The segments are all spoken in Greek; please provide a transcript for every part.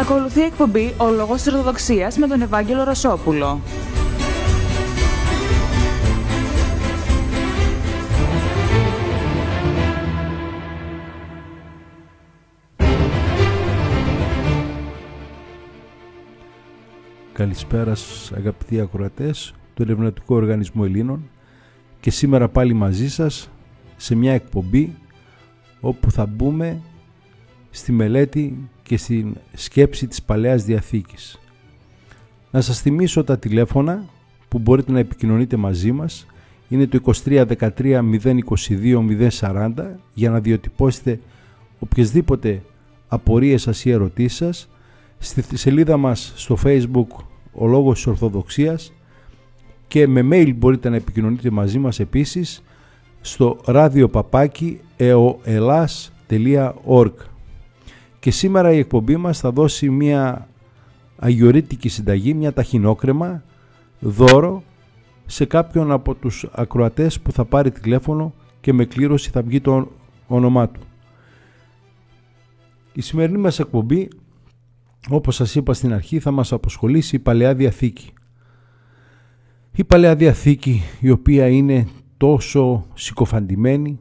Ακολουθεί η εκπομπή «Ο Λόγος της Ορθοδοξίας» με τον Ευάγγελο Ρασόπουλο. Καλησπέρα σας αγαπητοί ακροατές του Ερευνητικού Οργανισμού Ελλήνων και σήμερα πάλι μαζί σας σε μια εκπομπή όπου θα μπούμε στη μελέτη και στη σκέψη της Παλαιάς Διαθήκης. Να σας θυμίσω τα τηλέφωνα που μπορείτε να επικοινωνείτε μαζί μας είναι το 2313 022 040 για να διοτυπώσετε οποιασδήποτε απορίες σας ή ερωτήσεις σας στη σελίδα μας στο facebook ο λόγος της Ορθοδοξίας και με mail μπορείτε να επικοινωνείτε μαζί μας επίσης στο radiopapaki.eoelas.org και σήμερα η εκπομπή μας θα δώσει μια αγιορείτικη συνταγή, μια ταχυνόκρεμα δώρο σε κάποιον από τους ακροατές που θα πάρει τηλέφωνο και με κλήρωση θα βγει το όνομά του. Η σημερινή μας εκπομπή, όπως σας είπα στην αρχή, θα μας αποσχολήσει η Παλαιά Διαθήκη. Η Παλαιά Διαθήκη η οποία είναι τόσο συκοφαντημένη,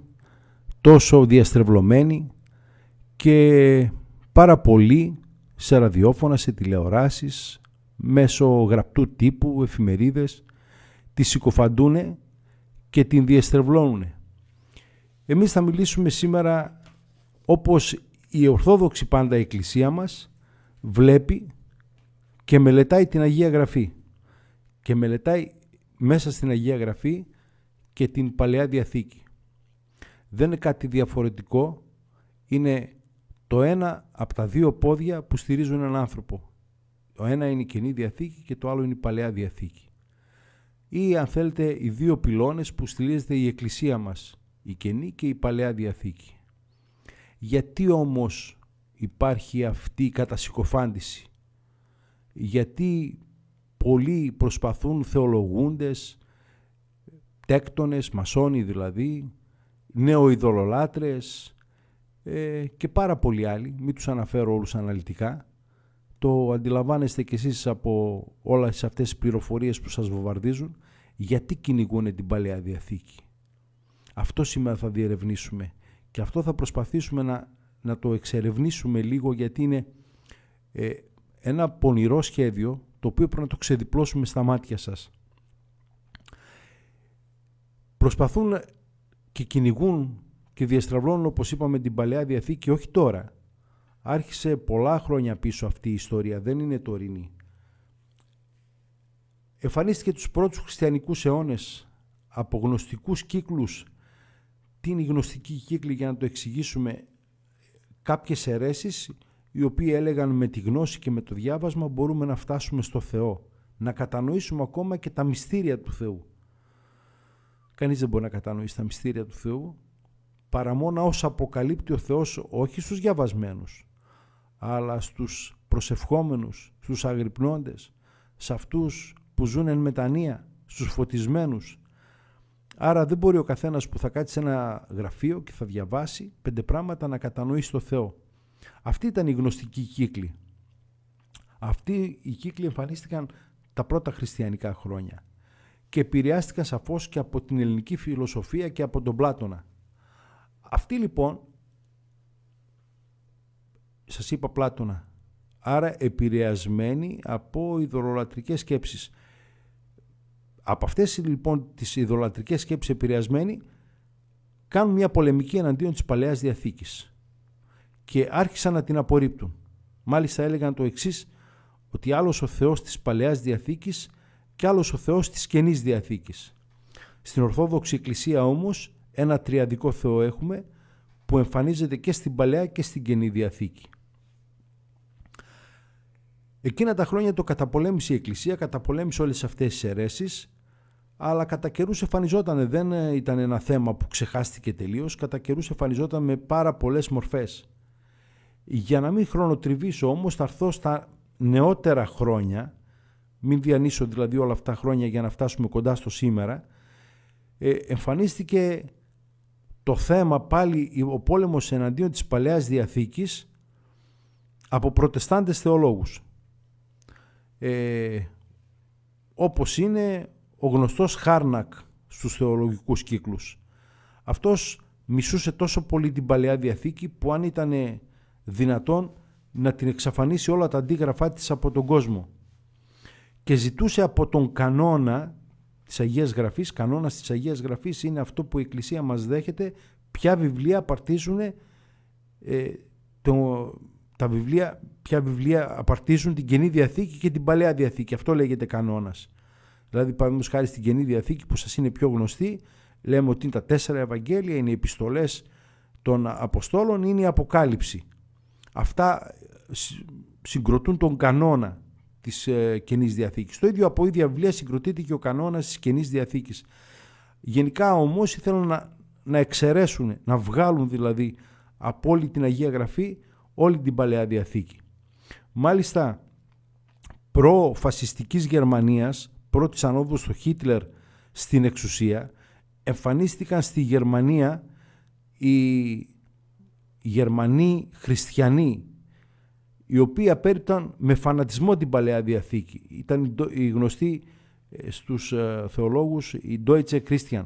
τόσο διαστρεβλωμένη και πάρα πολύ σε ραδιόφωνα, σε τηλεοράσεις, μέσω γραπτού τύπου, εφημερίδες, τη συκοφαντούν και την διεστρεβλώνουν. Εμείς θα μιλήσουμε σήμερα όπως η Ορθόδοξη πάντα η Εκκλησία μας βλέπει και μελετάει την Αγία Γραφή και μελετάει μέσα στην Αγία Γραφή και την Παλαιά Διαθήκη. Δεν είναι κάτι διαφορετικό, είναι το ένα από τα δύο πόδια που στηρίζουν έναν άνθρωπο. Το ένα είναι η Καινή Διαθήκη και το άλλο είναι η Παλαιά Διαθήκη. Ή αν θέλετε οι δύο πυλώνες που στηρίζεται η Εκκλησία μας, η Καινή και η Παλαιά Διαθήκη. Γιατί όμως υπάρχει αυτή η κατασυκοφάντηση. Γιατί πολλοί προσπαθούν θεολογούντες, τέκτονες, μασόνοι δηλαδή, νεοειδωλολάτρες, ε, και πάρα πολλοί άλλοι, μην τους αναφέρω όλους αναλυτικά. Το αντιλαμβάνεστε κι εσείς από όλες αυτές τις πληροφορίες που σας βομβαρδίζουν γιατί κυνηγούν την Παλαιά Διαθήκη. Αυτό σήμερα θα διερευνήσουμε και αυτό θα προσπαθήσουμε να, να το εξερευνήσουμε λίγο γιατί είναι ε, ένα πονηρό σχέδιο το οποίο πρέπει να το ξεδιπλώσουμε στα μάτια σας. Προσπαθούν και κυνηγούν και διαστραβλώνουν όπως είπαμε την Παλαιά Διαθήκη όχι τώρα. Άρχισε πολλά χρόνια πίσω αυτή η ιστορία, δεν είναι τωρινή. Εφανίστηκε τους πρώτους χριστιανικούς αιώνες από γνωστικούς κύκλους. Τι είναι η γνωστική κύκλη για να το εξηγήσουμε κάποιες αιρέσεις οι οποίοι έλεγαν με τη γνώση και με το διάβασμα μπορούμε να φτάσουμε στο Θεό, να κατανοήσουμε ακόμα και τα μυστήρια του Θεού. Κανείς δεν μπορεί να κατανοήσει τα μυστήρια του Θεού, παρά μόνο ως αποκαλύπτει ο Θεός όχι στους διαβασμένους, αλλά στους προσευχόμενους, στους αγρυπνώντες, σε αυτούς που ζουν εν μετανία, στους φωτισμένους. Άρα δεν μπορεί ο καθένας που θα κάτσει σε ένα γραφείο και θα διαβάσει πέντε πράγματα να κατανοήσει το Θεό. Αυτή ήταν η γνωστική κύκλη. Αυτοί οι κύκλοι εμφανίστηκαν τα πρώτα χριστιανικά χρόνια και επηρεάστηκαν σαφώς και από την ελληνική φιλοσοφία και από τον Πλάτωνα. Αυτή λοιπόν, σας είπα Πλάτωνα, άρα επηρεασμένη από ιδωλολατρικές σκέψεις. Από αυτές λοιπόν τις ιδωλολατρικές σκέψεις επηρεασμένοι κάνουν μια πολεμική εναντίον της Παλαιάς Διαθήκης και άρχισαν να την απορρίπτουν. Μάλιστα έλεγαν το εξής ότι άλλος ο Θεός της Παλαιάς Διαθήκης και άλλος ο Θεός της Καινής Διαθήκης. Στην Ορθόδοξη Εκκλησία όμως ένα τριαδικό Θεό έχουμε που εμφανίζεται και στην Παλαιά και στην Καινή Διαθήκη. Εκείνα τα χρόνια το καταπολέμησε η Εκκλησία, καταπολέμησε όλες αυτές τις αιρέσεις, αλλά κατά καιρούς εμφανιζόταν, δεν ήταν ένα θέμα που ξεχάστηκε τελείως, κατά καιρούς εμφανιζόταν με πάρα πολλές μορφές. Για να μην χρονοτριβήσω όμως θα έρθω στα νεότερα χρόνια, μην διανύσω δηλαδή όλα αυτά χρόνια για να φτάσουμε κοντά στο σήμερα, ε, εμφανίστηκε το θέμα πάλι ο πόλεμος εναντίον της Παλαιάς Διαθήκης από προτεστάντες θεολόγους. Ε, όπως είναι ο γνωστός Χάρνακ στους θεολογικούς κύκλους. Αυτός μισούσε τόσο πολύ την Παλαιά Διαθήκη που αν ήταν δυνατόν να την εξαφανίσει όλα τα αντίγραφά της από τον κόσμο και ζητούσε από τον κανόνα Της Αγίας Γραφής, κανόνας της Αγίας Γραφής είναι αυτό που η Εκκλησία μας δέχεται, ποια βιβλία απαρτίζουν ε, το, τα βιβλία, ποια βιβλία απαρτίζουν την Καινή Διαθήκη και την Παλαιά Διαθήκη. Αυτό λέγεται κανόνας. Δηλαδή, παραδείγματος χάρη στην Καινή Διαθήκη που σας είναι πιο γνωστή, λέμε ότι είναι τα τέσσερα Ευαγγέλια, είναι οι επιστολές των Αποστόλων, είναι η Αποκάλυψη. Αυτά συγκροτούν τον κανόνα Της ε, Καινής Διαθήκης. Το ίδιο από ίδια βιβλία συγκροτείται και ο κανόνας της Καινής διαθήκης. Γενικά όμως ήθελαν να, να εξαιρέσουν, να βγάλουν δηλαδή από όλη την Αγία Γραφή όλη την Παλαιά Διαθήκη. Μάλιστα προ-φασιστικής Γερμανίας, προ της ανόδου του Χίτλερ στην εξουσία, εμφανίστηκαν στη Γερμανία οι Γερμανοί χριστιανοί οι οποίοι απέριπταν με φανατισμό την Παλαιά Διαθήκη. Ήταν η γνωστή ε, στους ε, θεολόγους η Deutsche Christian.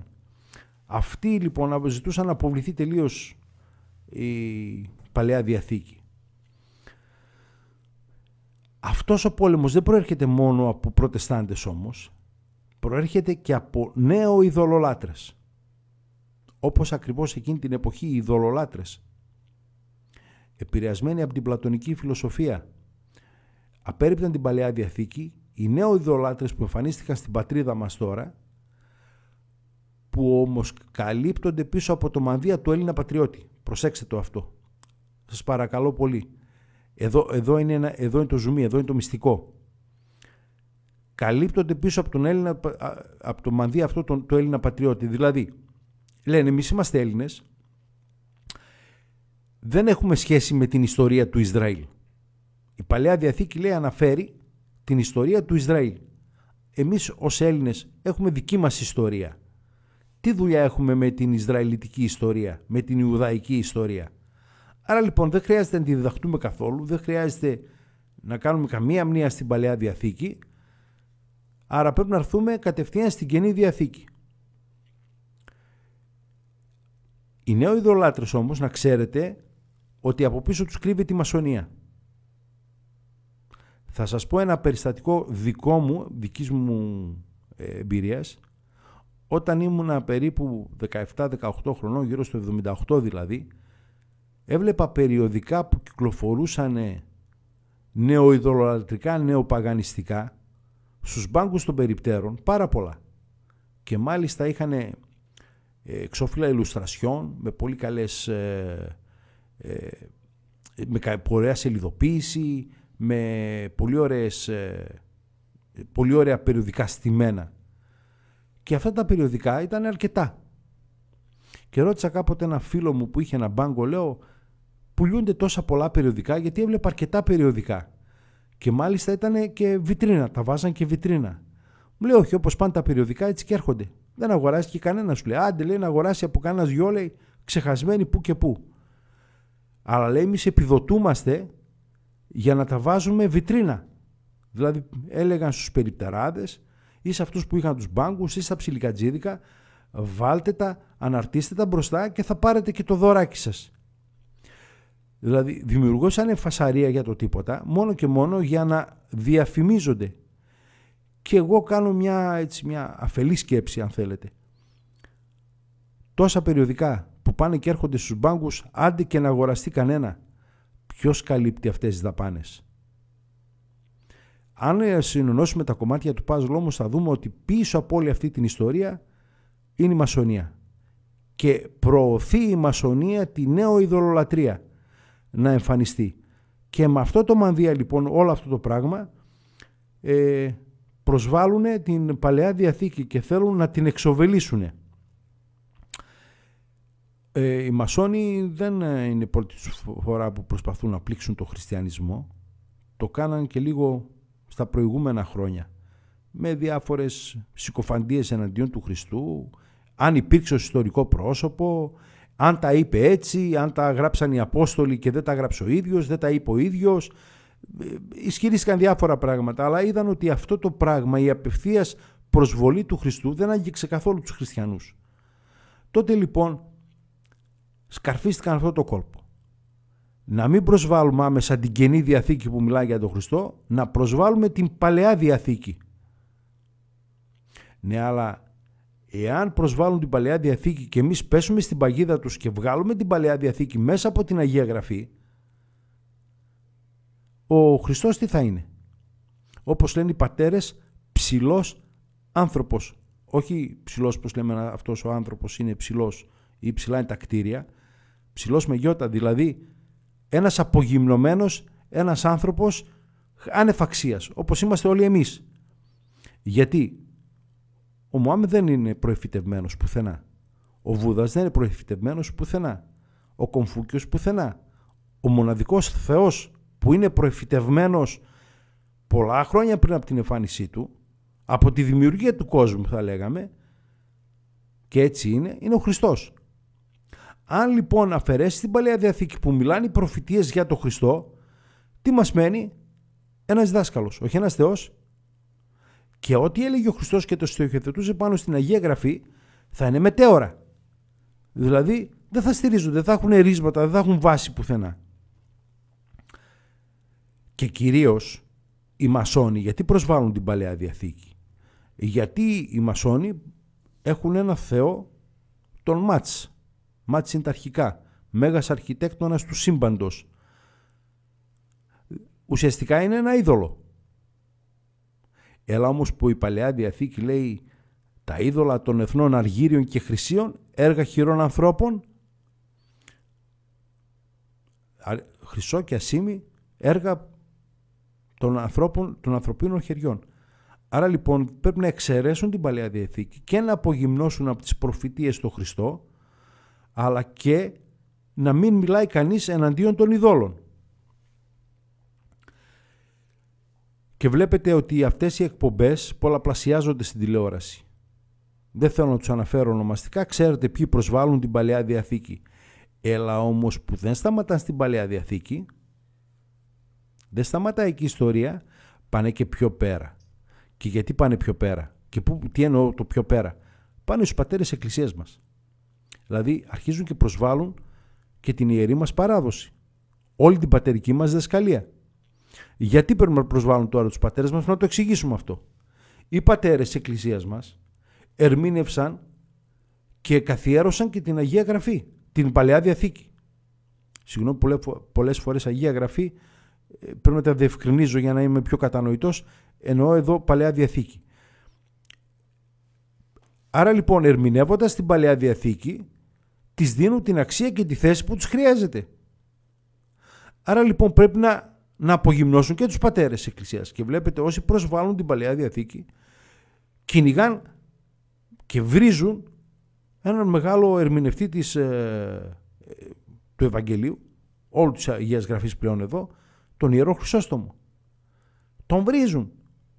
Αυτοί λοιπόν ζητούσαν να αποβληθεί τελείως η Παλαιά Διαθήκη. Αυτός ο πόλεμος δεν προέρχεται μόνο από προτεστάντες όμως, προέρχεται και από νέο ειδωλολάτρες. Όπως ακριβώς εκείνη την εποχή οι ειδωλολάτρες επηρεασμένοι από την πλατωνική φιλοσοφία. Απέρριπταν την Παλαιά Διαθήκη, οι νέοι ιδωλάτρες που εμφανίστηκαν στην πατρίδα μας τώρα, που όμως καλύπτονται πίσω από το μανδύα του Έλληνα πατριώτη. Προσέξτε το αυτό. Σας παρακαλώ πολύ. Εδώ, εδώ, είναι, ένα, εδώ είναι το ζουμί, εδώ είναι το μυστικό. Καλύπτονται πίσω από, τον το μανδύα αυτό τον, το Έλληνα πατριώτη. Δηλαδή, λένε εμείς είμαστε Έλληνες, δεν έχουμε σχέση με την ιστορία του Ισραήλ. Η Παλαιά Διαθήκη λέει αναφέρει την ιστορία του Ισραήλ. Εμείς ως Έλληνες έχουμε δική μας ιστορία. Τι δουλειά έχουμε με την Ισραηλιτική ιστορία, με την Ιουδαϊκή ιστορία. Άρα λοιπόν δεν χρειάζεται να τη διδαχτούμε καθόλου, δεν χρειάζεται να κάνουμε καμία μνήμα στην Παλαιά Διαθήκη. Άρα πρέπει να έρθουμε κατευθείαν στην Καινή Διαθήκη. Οι νέοι ειδωλάτρες όμως να ξέρετε ότι από πίσω τους κρύβει τη μασονία. Θα σας πω ένα περιστατικό δικό μου, δικής μου ε, εμπειρίας. Όταν ήμουνα περίπου 17-18 χρονών, γύρω στο 78 δηλαδή, έβλεπα περιοδικά που κυκλοφορούσαν νεοειδωλολατρικά, νεοπαγανιστικά, στους μπάνκους των περιπτέρων, πάρα πολλά. Και μάλιστα είχαν ε, εξώφυλλα ηλουστρασιών με πολύ καλές ε, ε, με ωραία σελιδοποίηση, με πολύ, ωραίες, ε, πολύ ωραία περιοδικά στημένα. Και αυτά τα περιοδικά ήταν αρκετά. Και ρώτησα κάποτε ένα φίλο μου που είχε ένα μπάγκο, λέω, πουλούνται τόσα πολλά περιοδικά γιατί έβλεπα αρκετά περιοδικά. Και μάλιστα ήταν και βιτρίνα, τα βάζαν και βιτρίνα. Μου λέει, όχι, όπως πάνε τα περιοδικά έτσι και έρχονται. Δεν αγοράζει και κανένας. Σου λέει, άντε λέει να αγοράσει από κανένας γιο, λέει, ξεχασμένοι που και που. Αλλά λέει εμείς επιδοτούμαστε για να τα βάζουμε βιτρίνα. Δηλαδή έλεγαν στους περιπτεράδες ή σε αυτούς που είχαν τους μπάνκους ή στα ψιλικατζίδικα βάλτε τα, αναρτήστε τα μπροστά και θα πάρετε και το δωράκι σας. Δηλαδή δημιουργούσαν φασαρία για το τίποτα μόνο και μόνο για να διαφημίζονται. Και εγώ κάνω μια, έτσι, μια αφελή σκέψη αν θέλετε. Τόσα περιοδικά που πάνε και έρχονται στους μπάγκους άντε και να αγοραστεί κανένα. Ποιος καλύπτει αυτές τις δαπάνες. Αν συνενώσουμε τα κομμάτια του παζλ όμως θα δούμε ότι πίσω από όλη αυτή την ιστορία είναι η μασονία. Και προωθεί η μασονία τη νέο ειδωλολατρία να εμφανιστεί. Και με αυτό το μανδύα λοιπόν όλο αυτό το πράγμα ε, προσβάλλουν την Παλαιά Διαθήκη και θέλουν να την εξοβελήσουν ε, οι Μασόνοι δεν ε, είναι η πρώτη φορά που προσπαθούν να πλήξουν το χριστιανισμό. Το κάναν και λίγο στα προηγούμενα χρόνια με διάφορες συκοφαντίες εναντίον του Χριστού, αν υπήρξε ο ιστορικό πρόσωπο, αν τα είπε έτσι, αν τα γράψαν οι Απόστολοι και δεν τα γράψε ο ίδιος, δεν τα είπε ο ίδιος. Ε, ισχυρίστηκαν διάφορα πράγματα, αλλά είδαν ότι αυτό το πράγμα, η απευθείας προσβολή του Χριστού δεν άγγιξε καθόλου τους χριστιανούς. Τότε λοιπόν σκαρφίστηκαν αυτό το κόλπο. Να μην προσβάλλουμε άμεσα την Καινή Διαθήκη που μιλάει για τον Χριστό, να προσβάλλουμε την Παλαιά Διαθήκη. Ναι, αλλά εάν προσβάλλουν την Παλαιά Διαθήκη και εμείς πέσουμε στην παγίδα τους και βγάλουμε την Παλαιά Διαθήκη μέσα από την Αγία Γραφή, ο Χριστός τι θα είναι. Όπως λένε οι πατέρες, ψηλός άνθρωπος. Όχι ψηλός, όπως λέμε αυτός ο άνθρωπος είναι ψηλός ή ψηλά είναι τα κτίρια, ψηλός με γιώτα, δηλαδή ένας απογυμνωμένος, ένας άνθρωπος ανεφαξίας, όπως είμαστε όλοι εμείς. Γιατί ο Μωάμε δεν είναι προεφητευμένο πουθενά. Ο Βούδας δεν είναι προεφητευμένο πουθενά. Ο Κομφούκιος πουθενά. Ο μοναδικός Θεός που είναι προεφητευμένο πολλά χρόνια πριν από την εμφάνισή του, από τη δημιουργία του κόσμου θα λέγαμε, και έτσι είναι, είναι ο Χριστός. Αν λοιπόν αφαιρέσεις την Παλαιά Διαθήκη που μιλάνε οι προφητείες για τον Χριστό, τι μας μένει, ένας δάσκαλος, όχι ένας Θεός. Και ό,τι έλεγε ο Χριστός και το στοχοθετούσε πάνω στην Αγία Γραφή θα είναι μετέωρα. Δηλαδή δεν θα στηρίζονται, δεν θα έχουν ερίσματα, δεν θα έχουν βάση πουθενά. Και κυρίως οι μασόνοι γιατί προσβάλλουν την Παλαιά Διαθήκη. Γιατί οι μασόνοι έχουν ένα Θεό τον Μάτς τα αρχικά, μέγας αρχιτέκτονας του σύμπαντος. Ουσιαστικά είναι ένα είδωλο. Έλα όμως που η Παλαιά Διαθήκη λέει τα είδωλα των εθνών αργύριων και χρυσίων, έργα χειρών ανθρώπων, χρυσό και ασήμι, έργα των ανθρώπων, των ανθρωπίνων χεριών. Άρα λοιπόν πρέπει να εξαιρέσουν την Παλαιά Διαθήκη και να απογυμνώσουν από τις προφητείες του Χριστό αλλά και να μην μιλάει κανείς εναντίον των ειδόλων. Και βλέπετε ότι αυτές οι εκπομπές πολλαπλασιάζονται στην τηλεόραση. Δεν θέλω να τους αναφέρω ονομαστικά, ξέρετε ποιοι προσβάλλουν την Παλαιά Διαθήκη. Έλα όμως που δεν σταματάνε στην Παλαιά Διαθήκη, δεν σταματάει εκεί η ιστορία, πάνε και πιο πέρα. Και γιατί πάνε πιο πέρα. Και που, τι εννοώ το πιο πέρα. Πάνε στους πατέρες εκκλησίας μας. Δηλαδή αρχίζουν και προσβάλλουν και την ιερή μας παράδοση. Όλη την πατερική μας διδασκαλία. Γιατί πρέπει να προσβάλλουν τώρα τους πατέρες μας, να το εξηγήσουμε αυτό. Οι πατέρες της Εκκλησίας μας ερμήνευσαν και καθιέρωσαν και την Αγία Γραφή, την Παλαιά Διαθήκη. Συγγνώμη, πολλές φορές Αγία Γραφή ε, πρέπει να τα διευκρινίζω για να είμαι πιο κατανοητός, ενώ εδώ Παλαιά Διαθήκη. Άρα λοιπόν ερμηνεύοντας την Παλαιά Διαθήκη Της δίνουν την αξία και τη θέση που τους χρειάζεται. Άρα λοιπόν πρέπει να, να απογυμνώσουν και τους πατέρες της Εκκλησίας. Και βλέπετε όσοι προσβάλλουν την Παλαιά Διαθήκη κυνηγάν και βρίζουν έναν μεγάλο ερμηνευτή της, ε, του Ευαγγελίου, όλου της Αγίας Γραφής πλέον εδώ, τον Ιερό Χρυσόστομο. Τον βρίζουν.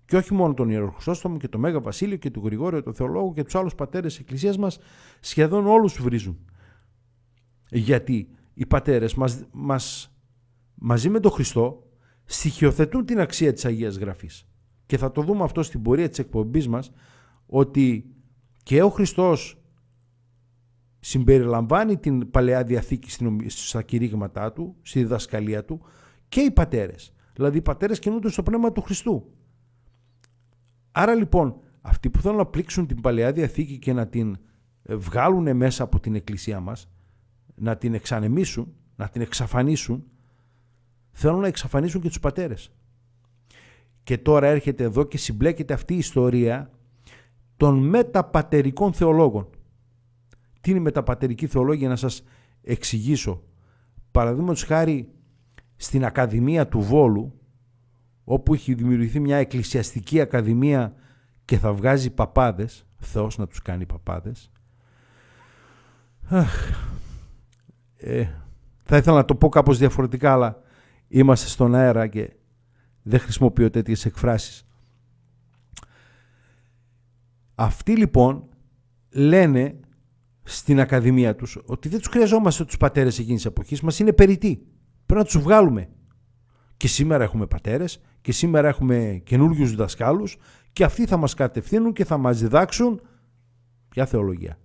Και όχι μόνο τον Ιερό Χρυσόστομο και τον Μέγα Βασίλειο και τον Γρηγόριο τον Θεολόγο και τους άλλους πατέρες της Εκκλησίας μας, σχεδόν όλους βρίζουν. Γιατί οι πατέρες μας, μας, μαζί με τον Χριστό στοιχειοθετούν την αξία της Αγίας Γραφής. Και θα το δούμε αυτό στην πορεία της εκπομπής μας ότι και ο Χριστός συμπεριλαμβάνει την Παλαιά Διαθήκη στα κηρύγματά του, στη διδασκαλία του και οι πατέρες. Δηλαδή οι πατέρες κινούνται στο πνεύμα του Χριστού. Άρα λοιπόν αυτοί που θέλουν να πλήξουν την Παλαιά Διαθήκη και να την ε, βγάλουν μέσα από την Εκκλησία μας να την εξανεμήσουν, να την εξαφανίσουν, θέλουν να εξαφανίσουν και τους πατέρες. Και τώρα έρχεται εδώ και συμπλέκεται αυτή η ιστορία των μεταπατερικών θεολόγων. Τι είναι μεταπατερική θεολόγια να σας εξηγήσω. Παραδείγματος χάρη στην Ακαδημία του Βόλου όπου έχει δημιουργηθεί μια εκκλησιαστική ακαδημία και θα βγάζει παπάδες, Θεός να τους κάνει παπάδες. Ε, θα ήθελα να το πω κάπως διαφορετικά, αλλά είμαστε στον αέρα και δεν χρησιμοποιώ τέτοιες εκφράσεις. Αυτοί λοιπόν λένε στην ακαδημία τους ότι δεν τους χρειαζόμαστε τους πατέρες εκείνης της εποχής, μας είναι περιττή Πρέπει να τους βγάλουμε. Και σήμερα έχουμε πατέρες και σήμερα έχουμε καινούριους δασκάλους και αυτοί θα μας κατευθύνουν και θα μας διδάξουν ποια θεολογία.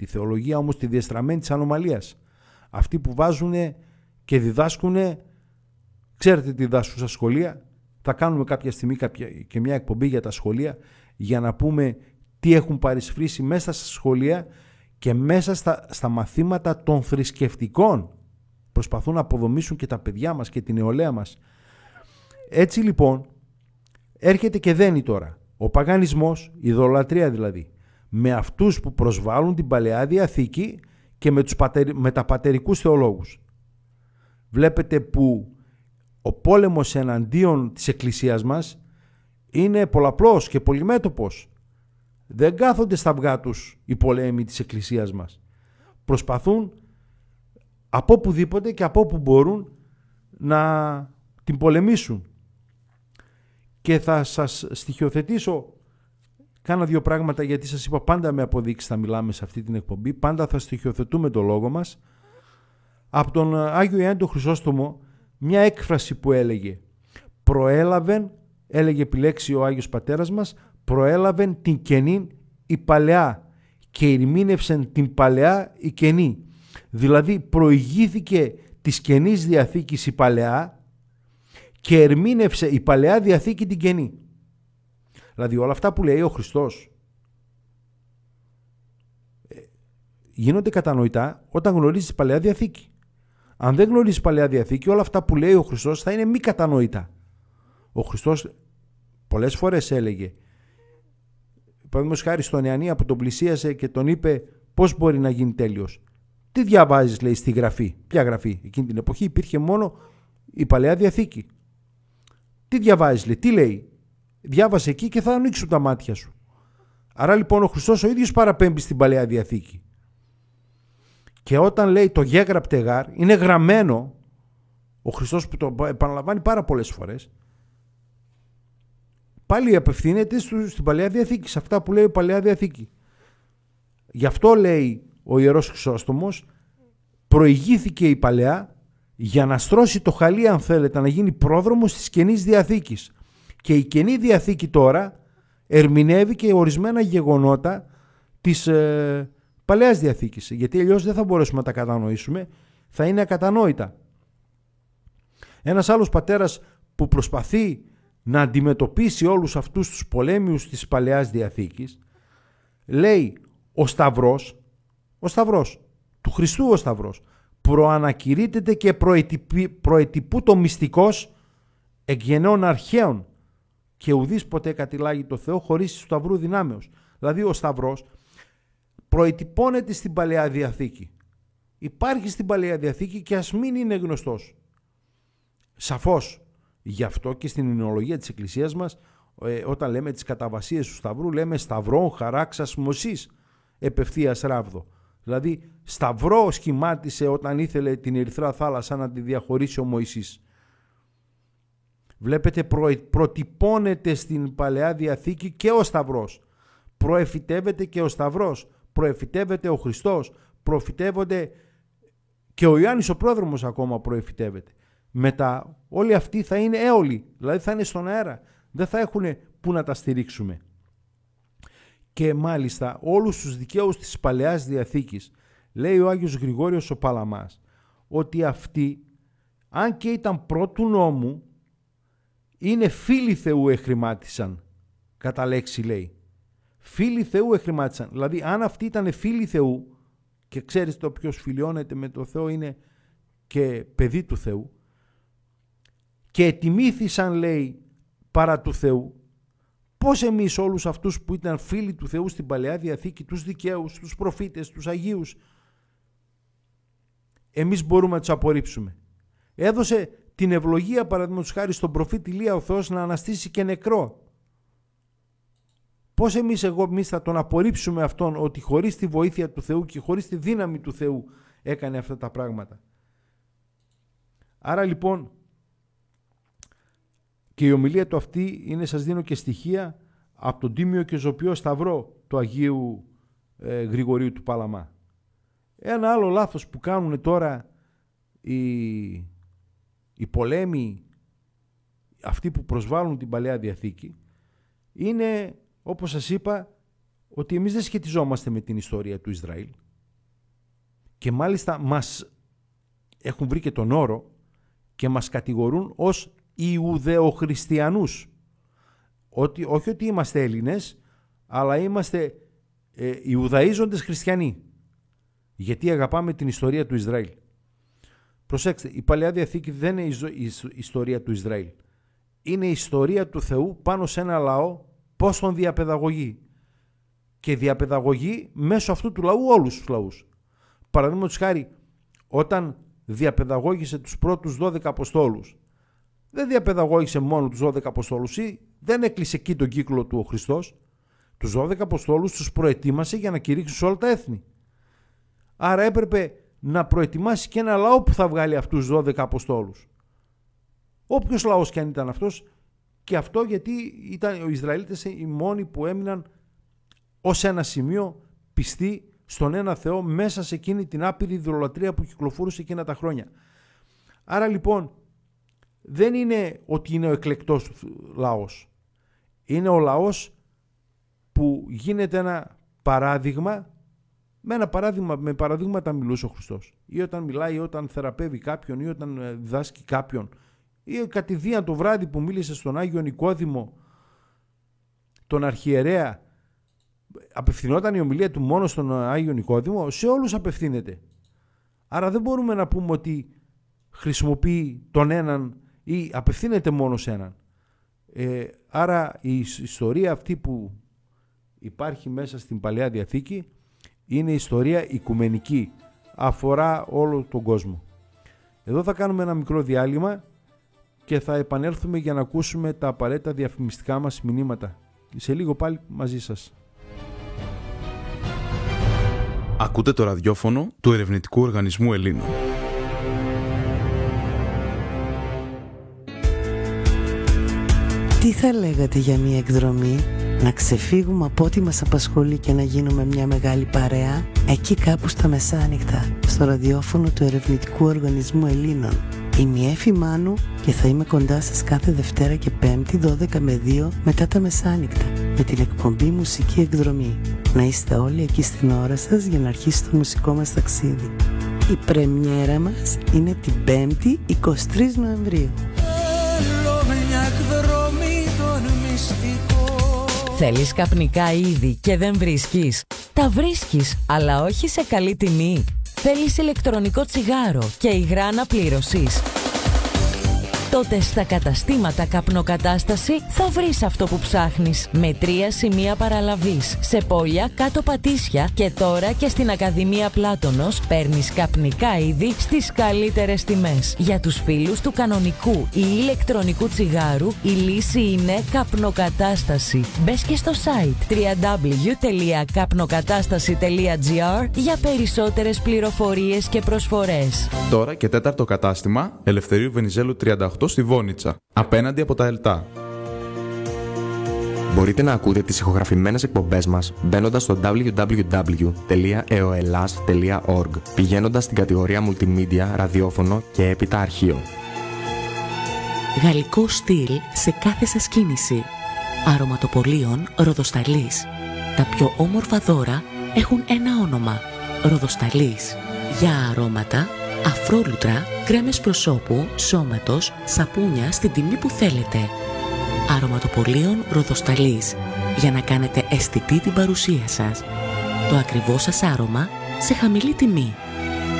Τη θεολογία όμως τη διεστραμμένη της ανομαλίας. Αυτοί που βάζουν και διδάσκουν, ξέρετε τι διδάσκουν στα σχολεία, θα κάνουμε κάποια στιγμή και μια εκπομπή για τα σχολεία για να πούμε τι έχουν παρισφρήσει μέσα στα σχολεία και μέσα στα, στα μαθήματα των θρησκευτικών. Προσπαθούν να αποδομήσουν και τα παιδιά μας και την νεολαία μας. Έτσι λοιπόν έρχεται και δένει τώρα. Ο παγανισμός, η δολατρία δηλαδή, με αυτούς που προσβάλλουν την Παλαιά Διαθήκη και με, τους με τα πατερικούς θεολόγους. Βλέπετε που ο πόλεμος εναντίον της Εκκλησίας μας είναι πολλαπλός και πολυμέτωπος. Δεν κάθονται στα αυγά τους οι πολέμοι της Εκκλησίας μας. Προσπαθούν από πουδήποτε και από που μπορούν να την πολεμήσουν. Και θα σας στοιχειοθετήσω Κάνα δύο πράγματα γιατί σας είπα πάντα με αποδείξεις θα μιλάμε σε αυτή την εκπομπή, πάντα θα στοιχειοθετούμε το λόγο μας. Από τον ε, Άγιο Ιάννη τον Χρυσόστομο μια έκφραση που έλεγε «Προέλαβεν», έλεγε επιλέξει ο Άγιος Πατέρας μας, «Προέλαβεν την κενή η παλαιά και ερμήνευσεν την παλαιά η κενή». Δηλαδή προηγήθηκε της Καινής Διαθήκης η Παλαιά και ερμήνευσε η Παλαιά Διαθήκη την κενή. Δηλαδή όλα αυτά που λέει ο Χριστός ε, γίνονται κατανοητά όταν γνωρίζεις Παλαιά Διαθήκη. Αν δεν γνωρίζεις Παλαιά Διαθήκη όλα αυτά που λέει ο Χριστός θα είναι μη κατανοητά. Ο Χριστός πολλές φορές έλεγε Παραδείγματος χάρη στον Ιαννία που τον πλησίασε και τον είπε πώς μπορεί να γίνει τέλειος. Τι διαβάζεις, λέει, στη γραφή. Ποια γραφή. Εκείνη την εποχή υπήρχε μόνο η παλαιά διαθήκη. Τι διαβάζεις, λέει, τι λέει διάβασε εκεί και θα ανοίξουν τα μάτια σου. Άρα λοιπόν ο Χριστός ο ίδιος παραπέμπει στην Παλαιά Διαθήκη. Και όταν λέει το γέγραπτε γάρ, είναι γραμμένο, ο Χριστός που το επαναλαμβάνει πάρα πολλές φορές, πάλι απευθύνεται στην Παλαιά Διαθήκη, σε αυτά που λέει η Παλαιά Διαθήκη. Γι' αυτό λέει ο Ιερός Χρυσόστομος, προηγήθηκε η Παλαιά για να στρώσει το χαλί αν θέλετε, να γίνει πρόδρομος της Καινής Διαθήκης και η Καινή Διαθήκη τώρα ερμηνεύει και ορισμένα γεγονότα της ε, Παλαιάς Διαθήκης. Γιατί αλλιώς δεν θα μπορέσουμε να τα κατανοήσουμε, θα είναι ακατανόητα. Ένας άλλος πατέρας που προσπαθεί να αντιμετωπίσει όλους αυτούς τους πολέμιους της Παλαιάς Διαθήκης λέει ο Σταυρός, ο Σταυρός, του Χριστού ο Σταυρός, προανακηρυτεται και προετυπού το μυστικός εκγενών αρχαίων και ουδής ποτέ κατηλάγει το Θεό χωρίς σταυρού δυνάμεως. Δηλαδή ο σταυρός προετυπώνεται στην παλαιά διαθήκη. Υπάρχει στην παλαιά διαθήκη και ας μην είναι γνωστός. Σαφώς. Γι' αυτό και στην ενολογία της Εκκλησίας μας, ε, όταν λέμε τις καταβασίες του σταυρού, λέμε σταυρό χαράξας μωσής επευθείας ράβδο. Δηλαδή, σταυρός σχημάτισε όταν ήθελε την ερυθρά θάλασσα να τη διαχωρίσει ο Μωυσής Βλέπετε προ, προτυπώνεται στην Παλαιά Διαθήκη και ο Σταυρός. Προεφητεύεται και ο Σταυρός. Προεφητεύεται ο Χριστός. Προφητεύονται και ο Ιωάννης ο πρόδρομος ακόμα προεφητεύεται. Μετά όλοι αυτοί θα είναι έολοι, δηλαδή θα είναι στον αέρα. Δεν θα έχουν που να τα στηρίξουμε. Και μάλιστα όλους τους δικαίους της Παλαιάς Διαθήκης λέει ο Άγιος Γρηγόριος ο Παλαμάς ότι αυτοί αν και ήταν πρώτου νόμου είναι φίλοι Θεού εχρημάτισαν. Κατά λέξη λέει. Φίλοι Θεού εχρημάτισαν. Δηλαδή, αν αυτοί ήταν φίλοι Θεού, και ξέρεις το ποιος φιλιώνεται με το Θεό είναι και παιδί του Θεού, και ετιμήθησαν, λέει, παρά του Θεού, πώς εμείς όλους αυτούς που ήταν φίλοι του Θεού στην Παλαιά Διαθήκη, τους δικαίους, τους προφήτες, τους Αγίους, εμείς μπορούμε να τους απορρίψουμε. Έδωσε την ευλογία παραδείγματος χάρη στον προφήτη Λία ο Θεός να αναστήσει και νεκρό. Πώς εμείς εγώ εμείς θα τον απορρίψουμε αυτόν ότι χωρίς τη βοήθεια του Θεού και χωρίς τη δύναμη του Θεού έκανε αυτά τα πράγματα. Άρα λοιπόν και η ομιλία του αυτή είναι σας δίνω και στοιχεία από τον Τίμιο και Ζωπιό Σταυρό του Αγίου ε, Γρηγορίου του Παλαμά. Ένα άλλο λάθος που κάνουν τώρα οι οι πολέμοι αυτοί που προσβάλλουν την Παλαιά Διαθήκη είναι, όπως σας είπα, ότι εμείς δεν σχετιζόμαστε με την ιστορία του Ισραήλ. Και μάλιστα μας έχουν βρει και τον όρο και μας κατηγορούν ως Ιουδεοχριστιανούς. Ότι, όχι ότι είμαστε Έλληνες, αλλά είμαστε ε, Ιουδαίζοντες χριστιανοί. Γιατί αγαπάμε την ιστορία του Ισραήλ. Προσέξτε, η Παλαιά Διαθήκη δεν είναι η ιστορία του Ισραήλ. Είναι η ιστορία του Θεού πάνω σε ένα λαό πώς τον διαπαιδαγωγεί. Και διαπαιδαγωγεί μέσω αυτού του λαού όλους τους λαούς. Παραδείγματος χάρη, όταν διαπαιδαγώγησε τους πρώτους 12 Αποστόλους, δεν διαπαιδαγώγησε μόνο τους 12 Αποστόλους ή δεν έκλεισε εκεί τον κύκλο του ο Χριστός. Τους 12 Αποστόλους τους προετοίμασε για να κηρύξουν σε όλα τα έθνη. Άρα έπρεπε να προετοιμάσει και ένα λαό που θα βγάλει αυτούς 12 αποστόλους. Όποιος λαός και αν ήταν αυτός και αυτό γιατί ήταν οι Ισραηλίτες οι μόνοι που έμειναν ως ένα σημείο πιστοί στον ένα Θεό μέσα σε εκείνη την άπειρη δρολατρία που κυκλοφορούσε εκείνα τα χρόνια. Άρα λοιπόν δεν είναι ότι είναι ο εκλεκτός λαός. Είναι ο λαός που γίνεται ένα παράδειγμα με, ένα παράδειγμα, με παραδείγματα μιλούσε ο Χριστός. Ή όταν μιλάει, ή όταν θεραπεύει κάποιον, ή όταν διδάσκει ε, κάποιον. Ή κατηδίαν το βράδυ που μίλησε στον Άγιο Νικόδημο, τον αρχιερέα, απευθυνόταν η ομιλία του μόνο στον ε, Άγιο Νικόδημο, σε όλους απευθύνεται. Άρα δεν μπορούμε να πούμε ότι χρησιμοποιεί τον έναν ή απευθύνεται μόνο σε έναν. Ε, άρα η ιστορία καποιον η κατηδια το βραδυ που υπάρχει μέσα στην Παλαιά Διαθήκη είναι ιστορία οικουμενική, αφορά όλο τον κόσμο. Εδώ θα κάνουμε ένα μικρό διάλειμμα και θα επανέλθουμε για να ακούσουμε τα απαραίτητα διαφημιστικά μας μηνύματα. Σε λίγο πάλι μαζί σας. Ακούτε το ραδιόφωνο του Ερευνητικού Οργανισμού Ελλήνων. Τι θα λέγατε για μια εκδρομή να ξεφύγουμε από ό,τι μας απασχολεί και να γίνουμε μια μεγάλη παρέα εκεί κάπου στα μεσάνυχτα στο ραδιόφωνο του Ερευνητικού Οργανισμού Ελλήνων Είμαι η Εφη Μάνου και θα είμαι κοντά σας κάθε Δευτέρα και Πέμπτη 12 με 2 μετά τα μεσάνυχτα με την εκπομπή Μουσική Εκδρομή. Να είστε όλοι εκεί στην ώρα σας για να αρχίσει το μουσικό μας ταξίδι. Η πρεμιέρα μας είναι την 5η 23 Νοεμβρίου. Θέλω Θέλεις καπνικά είδη και δεν βρίσκεις. Τα βρίσκεις, αλλά όχι σε καλή τιμή. Θέλεις ηλεκτρονικό τσιγάρο και υγρά αναπλήρωσης τότε στα καταστήματα καπνοκατάσταση θα βρεις αυτό που ψάχνεις. Με τρία σημεία παραλαβής. Σε πόλια, κάτω πατήσια και τώρα και στην Ακαδημία Πλάτωνος παίρνεις καπνικά είδη στις καλύτερες τιμές. Για τους φίλους του κανονικού ή ηλεκτρονικού τσιγάρου η λύση είναι καπνοκατάσταση. Μπες και στο site www.καπνοκατάσταση.gr για περισσότερες πληροφορίες και προσφορές. Τώρα και τέταρτο κατάστημα Ελευθερίου Βενιζέλου 38 στη Βόνιτσα, απέναντι από τα ΕΛΤΑ. Μπορείτε να ακούτε τις ηχογραφημένες εκπομπές μας μπαίνοντας στο www.eolas.org e πηγαίνοντας στην κατηγορία Multimedia, ραδιόφωνο και έπειτα αρχείο. Γαλλικό στυλ σε κάθε σας κίνηση. Αρωματοπολίων Ροδοσταλής. Τα πιο όμορφα δώρα έχουν ένα όνομα. Ροδοσταλής. Για αρώματα Αφρόλουτρα, κρέμες προσώπου, σώματος, σαπούνια στην τιμή που θέλετε. Αρωματοπολίων ροδοσταλής, για να κάνετε αισθητή την παρουσία σας. Το ακριβό σας άρωμα σε χαμηλή τιμή.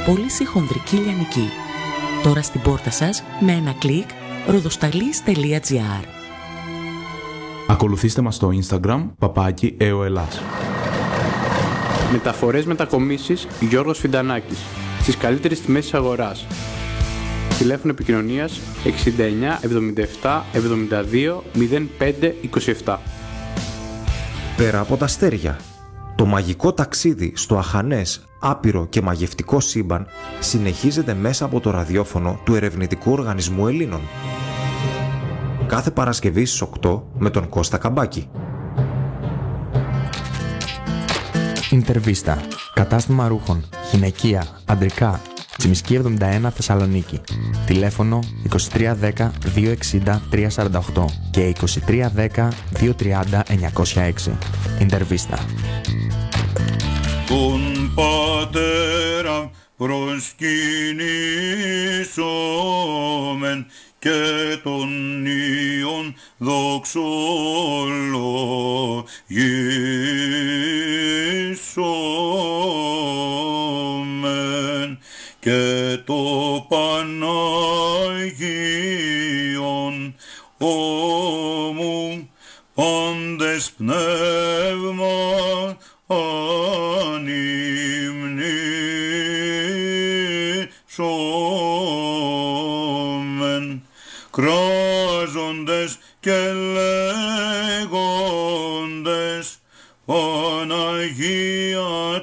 Πολύ χονδρική λιανική. Τώρα στην πόρτα σας με ένα κλικ rodostalis.gr Ακολουθήστε μας στο Instagram παπάκι Μεταφορές μετακομίσεις Γιώργος Φιντανάκης στις καλύτερες τιμές της αγοράς. Τηλέφωνο επικοινωνίας 69 77 72 05 27. Πέρα από τα αστέρια, το μαγικό ταξίδι στο αχανές, άπειρο και μαγευτικό σύμπαν συνεχίζεται μέσα από το ραδιόφωνο του Ερευνητικού Οργανισμού Ελλήνων. Κάθε Παρασκευή στις 8 με τον Κώστα Καμπάκη. Ιντερβίστα. Κατάστημα ρούχων. Γυναικεία. Αντρικά. Τσιμισκή 71 Θεσσαλονίκη. Τηλέφωνο 2310 260 348 και 2310 230 906. Ιντερβίστα. Τον πατέρα προσκυνήσομεν και των Υιών δοξολογήσομεν και το Παναγίον ομού πάντες πνεύμα και λέγοντες Παναγία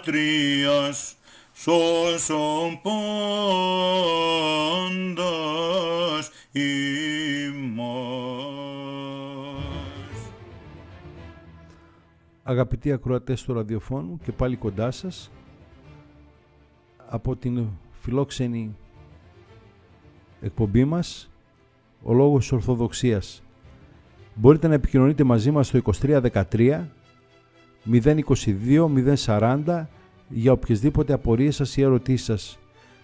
Τρίας σώσον πάντας ημάς. Αγαπητοί ακροατές του ραδιοφώνου και πάλι κοντά σας από την φιλόξενη εκπομπή μας ο λόγος ορθοδοξίας Μπορείτε να επικοινωνείτε μαζί μας στο 2313 022 040 για οποιασδήποτε απορίες σας ή ερωτήσεις σας.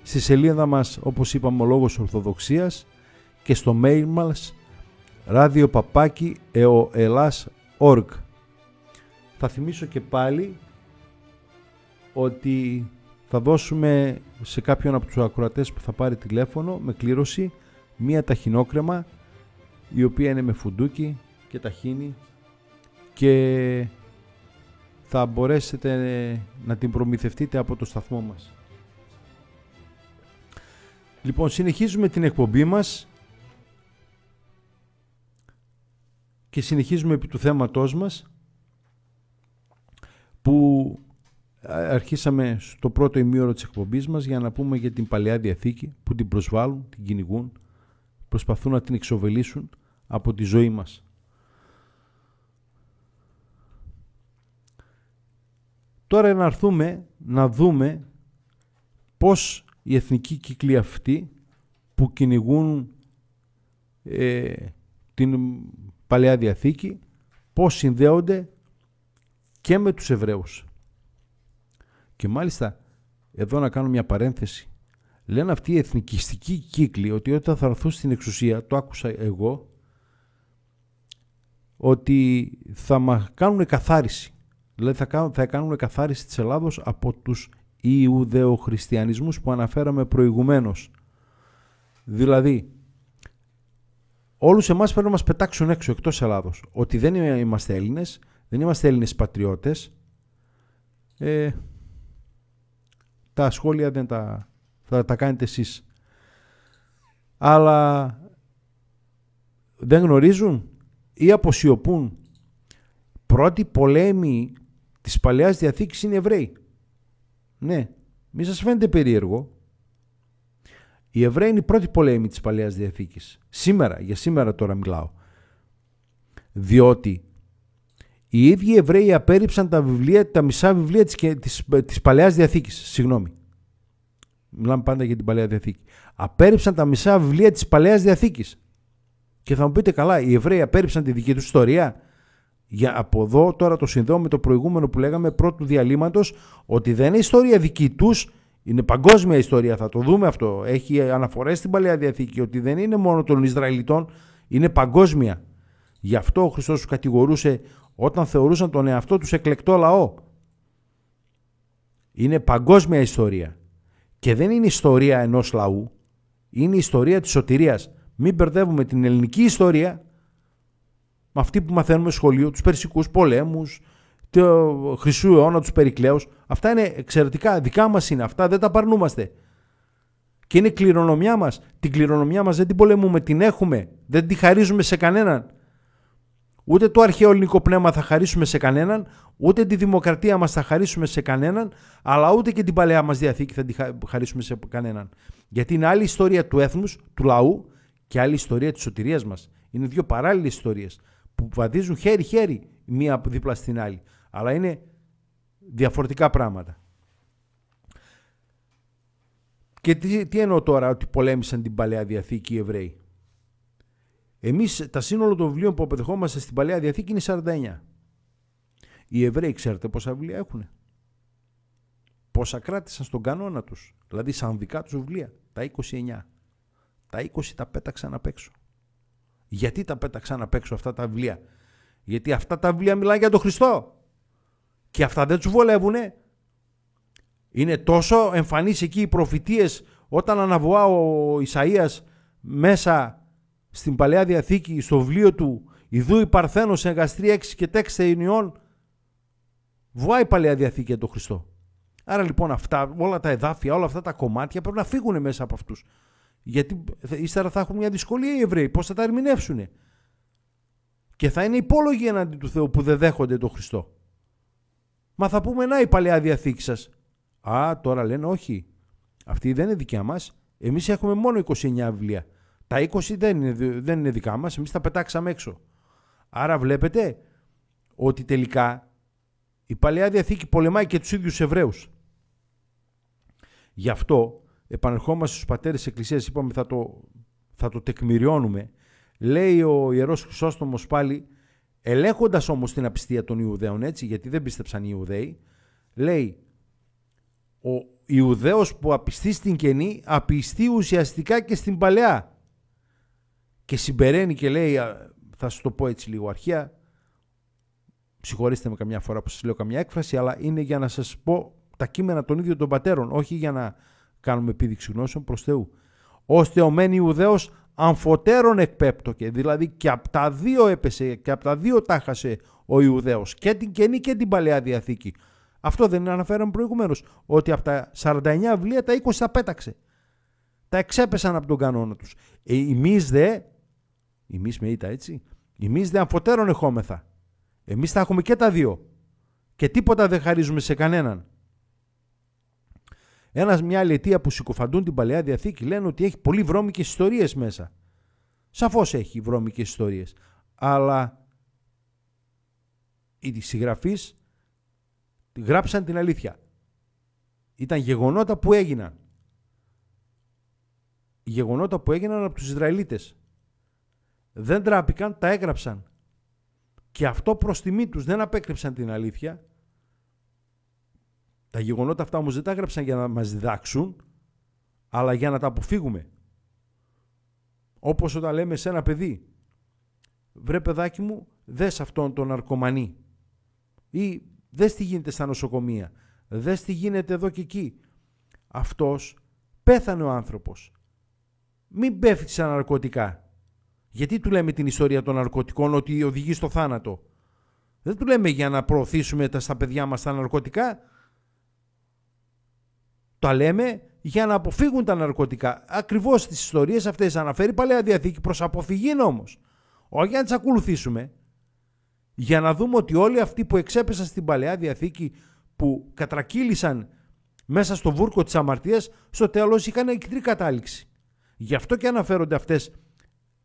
Στη σελίδα μας, όπως είπαμε, ο Λόγος Ορθοδοξίας και στο mail μας radiopapaki.eoelas.org Θα θυμίσω και πάλι ότι θα δώσουμε σε κάποιον από τους ακροατές που θα πάρει τηλέφωνο με κλήρωση μία ταχυνόκρεμα η οποία είναι με φουντούκι και ταχίνι και θα μπορέσετε να την προμηθευτείτε από το σταθμό μας. Λοιπόν, συνεχίζουμε την εκπομπή μας και συνεχίζουμε επί του θέματός μας που αρχίσαμε στο πρώτο ημίωρο της εκπομπής μας για να πούμε για την παλιά Διαθήκη που την προσβάλλουν, την κυνηγούν, προσπαθούν να την εξοβελήσουν από τη ζωή μας. Τώρα να έρθουμε να δούμε πώς οι εθνικοί κύκλοι αυτοί που κυνηγούν ε, την Παλαιά Διαθήκη πώς συνδέονται και με τους Εβραίους. Και μάλιστα εδώ να κάνω μια παρένθεση. Λένε αυτοί οι εθνικιστικοί κύκλοι ότι όταν θα έρθουν στην εξουσία, το άκουσα εγώ, ότι θα μα κάνουν καθάριση. Δηλαδή θα, κάνουν, θα καθάριση της Ελλάδος από τους Ιουδεοχριστιανισμούς που αναφέραμε προηγουμένως. Δηλαδή, όλους εμάς πρέπει να μας πετάξουν έξω εκτός Ελλάδος. Ότι δεν είμαστε Έλληνες, δεν είμαστε Έλληνες πατριώτες. Ε, τα σχόλια δεν τα, θα τα κάνετε εσείς. Αλλά δεν γνωρίζουν ή αποσιωπούν. Πρώτοι πολέμοι της Παλαιάς Διαθήκης είναι Εβραίοι. Ναι, μη σας φαίνεται περίεργο. Οι Εβραίοι είναι οι πρώτοι πολέμοι της Παλαιάς Διαθήκης. Σήμερα, για σήμερα τώρα μιλάω. Διότι οι ίδιοι Εβραίοι απέρριψαν τα, βιβλία, τα μισά βιβλία της, της, της Παλαιάς Διαθήκης. Συγγνώμη. Μιλάμε πάντα για την Παλαιά Διαθήκη. Απέρριψαν τα μισά βιβλία της Παλαιάς Διαθήκης. Και θα μου πείτε καλά, οι Εβραίοι απέρριψαν τη δική τους ιστορία. Για από εδώ τώρα το συνδέω με το προηγούμενο που λέγαμε πρώτου διαλύματος, ότι δεν είναι ιστορία δική τους, είναι παγκόσμια ιστορία. Θα το δούμε αυτό. Έχει αναφορές στην παλαιά διαθήκη ότι δεν είναι μόνο των Ισραηλιτών, είναι παγκόσμια. Γι' αυτό ο Χριστός τους κατηγορούσε όταν θεωρούσαν τον εαυτό τους εκλεκτό λαό. Είναι παγκόσμια ιστορία. Και δεν είναι ιστορία ενός λαού, είναι ιστορία της σωτηρίας. Μην μπερδεύουμε την ελληνική ιστορία με αυτή που μαθαίνουμε σχολείο, τους περσικούς πολέμους, το χρυσού αιώνα, τους περικλαίους, Αυτά είναι εξαιρετικά δικά μας είναι. Αυτά δεν τα παρνούμαστε. Και είναι κληρονομιά μας. Την κληρονομιά μας δεν την πολεμούμε, την έχουμε. Δεν τη χαρίζουμε σε κανέναν. Ούτε το αρχαίο ελληνικό πνεύμα θα χαρίσουμε σε κανέναν, ούτε τη δημοκρατία μας θα χαρίσουμε σε κανέναν, αλλά ούτε και την παλαιά μας διαθήκη θα τη χαρίσουμε σε κανέναν. Γιατί είναι άλλη ιστορία του έθνους, του λαού, και άλλη ιστορία της σωτηρίας μας. Είναι δύο παράλληλες ιστορίες που βαδίζουν χέρι-χέρι μία δίπλα στην άλλη. Αλλά είναι διαφορετικά πράγματα. Και τι, τι εννοώ τώρα ότι πολέμησαν την Παλαιά Διαθήκη οι Εβραίοι. Εμείς τα σύνολο των βιβλίων που αποδεχόμαστε στην Παλαιά Διαθήκη είναι 49. Οι Εβραίοι ξέρετε πόσα βιβλία έχουν. Πόσα κράτησαν στον κανόνα τους. Δηλαδή σαν δικά τους βιβλία. Τα 29. Τα 20 τα πέταξα να παίξω Γιατί τα πέταξα να παίξω αυτά τα βιβλία. Γιατί αυτά τα βιβλία μιλάνε για τον Χριστό. Και αυτά δεν τους βολεύουνε. Είναι τόσο εμφανείς εκεί οι προφητείες όταν αναβοά ο Ισαΐας μέσα στην Παλαιά Διαθήκη, στο βιβλίο του «Ιδού η Παρθένος εγκαστρή 6 και τέξτε ηνιών» βοάει η Παλαιά Διαθήκη για τον Χριστό. Άρα λοιπόν αυτά, όλα τα εδάφια, όλα αυτά τα κομμάτια πρέπει να φύγουν μέσα από αυτούς. Γιατί ύστερα θα έχουν μια δυσκολία οι Εβραίοι. Πώς θα τα ερμηνεύσουν. Και θα είναι υπόλογοι εναντί του Θεού που δεν δέχονται τον Χριστό. Μα θα πούμε να η παλαιά διαθήκη σας. Α, τώρα λένε όχι. Αυτή δεν είναι δικιά μας. Εμείς έχουμε μόνο 29 βιβλία. Τα 20 δεν είναι, δεν είναι δικά μας. Εμείς τα πετάξαμε έξω. Άρα βλέπετε ότι τελικά η Παλαιά Διαθήκη πολεμάει και τους ίδιους Εβραίους. Γι' αυτό επανερχόμαστε στους πατέρες της Εκκλησίας, είπαμε θα το, θα το τεκμηριώνουμε, λέει ο Ιερός Χρυσόστομος πάλι, ελέγχοντας όμως την απιστία των Ιουδαίων, έτσι, γιατί δεν πίστεψαν οι Ιουδαίοι, λέει, ο Ιουδαίος που απιστεί στην κενή, απιστεί ουσιαστικά και στην παλαιά. Και συμπεραίνει και λέει, θα σου το πω έτσι λίγο αρχαία, συγχωρήστε με καμιά φορά που σας λέω καμιά έκφραση, αλλά είναι για να σας πω τα κείμενα των ίδιων των πατέρων, όχι για να κάνουμε επίδειξη γνώσεων προς Θεού. Ώστε ο Μένι Ιουδαίος αμφωτέρων εκπέπτωκε, δηλαδή και από τα δύο έπεσε και από τα δύο τάχασε ο Ιουδαίος, και την Καινή και την Παλαιά Διαθήκη. Αυτό δεν αναφέραμε προηγουμένως, ότι από τα 49 βιβλία τα 20 τα πέταξε. Τα εξέπεσαν από τον κανόνα τους. Ε, εμείς δε, εμείς με ήττα έτσι, εμείς δε αμφωτέρων εχόμεθα. Εμείς θα έχουμε και τα δύο. Και τίποτα δεν χαρίζουμε σε κανέναν. Ένας μια άλλη που συκοφαντούν την παλαιά διαθήκη λένε ότι έχει πολύ βρώμικες ιστορίες μέσα. Σαφώς έχει βρώμικες ιστορίες. Αλλά οι συγγραφείς γράψαν την αλήθεια. Ήταν γεγονότα που έγιναν. Γεγονότα που έγιναν από τους Ισραηλίτες. Δεν τράπηκαν, τα έγραψαν. Και αυτό προς τιμή τους δεν απέκρυψαν την αλήθεια, τα γεγονότα αυτά όμως δεν τα έγραψαν για να μας διδάξουν, αλλά για να τα αποφύγουμε. Όπως όταν λέμε σε ένα παιδί, βρε παιδάκι μου, δες αυτόν τον ναρκωμανή ή δες τι γίνεται στα νοσοκομεία, δες τι γίνεται εδώ και εκεί. Αυτός πέθανε ο άνθρωπος. Μην πέφτει σαν ναρκωτικά. Γιατί του λέμε την ιστορία των ναρκωτικών ότι οδηγεί στο θάνατο. Δεν του λέμε για να προωθήσουμε τα στα παιδιά μας τα ναρκωτικά, τα λέμε για να αποφύγουν τα ναρκωτικά. Ακριβώς τις ιστορίες αυτές αναφέρει παλαιά διαθήκη προς αποφυγή. όμω. Όχι να τις ακολουθήσουμε. Για να δούμε ότι όλοι αυτοί που εξέπεσαν στην παλαιά διαθήκη που κατρακύλησαν μέσα στο βούρκο της αμαρτίας στο τέλος είχαν εκτρή κατάληξη. Γι' αυτό και αναφέρονται αυτές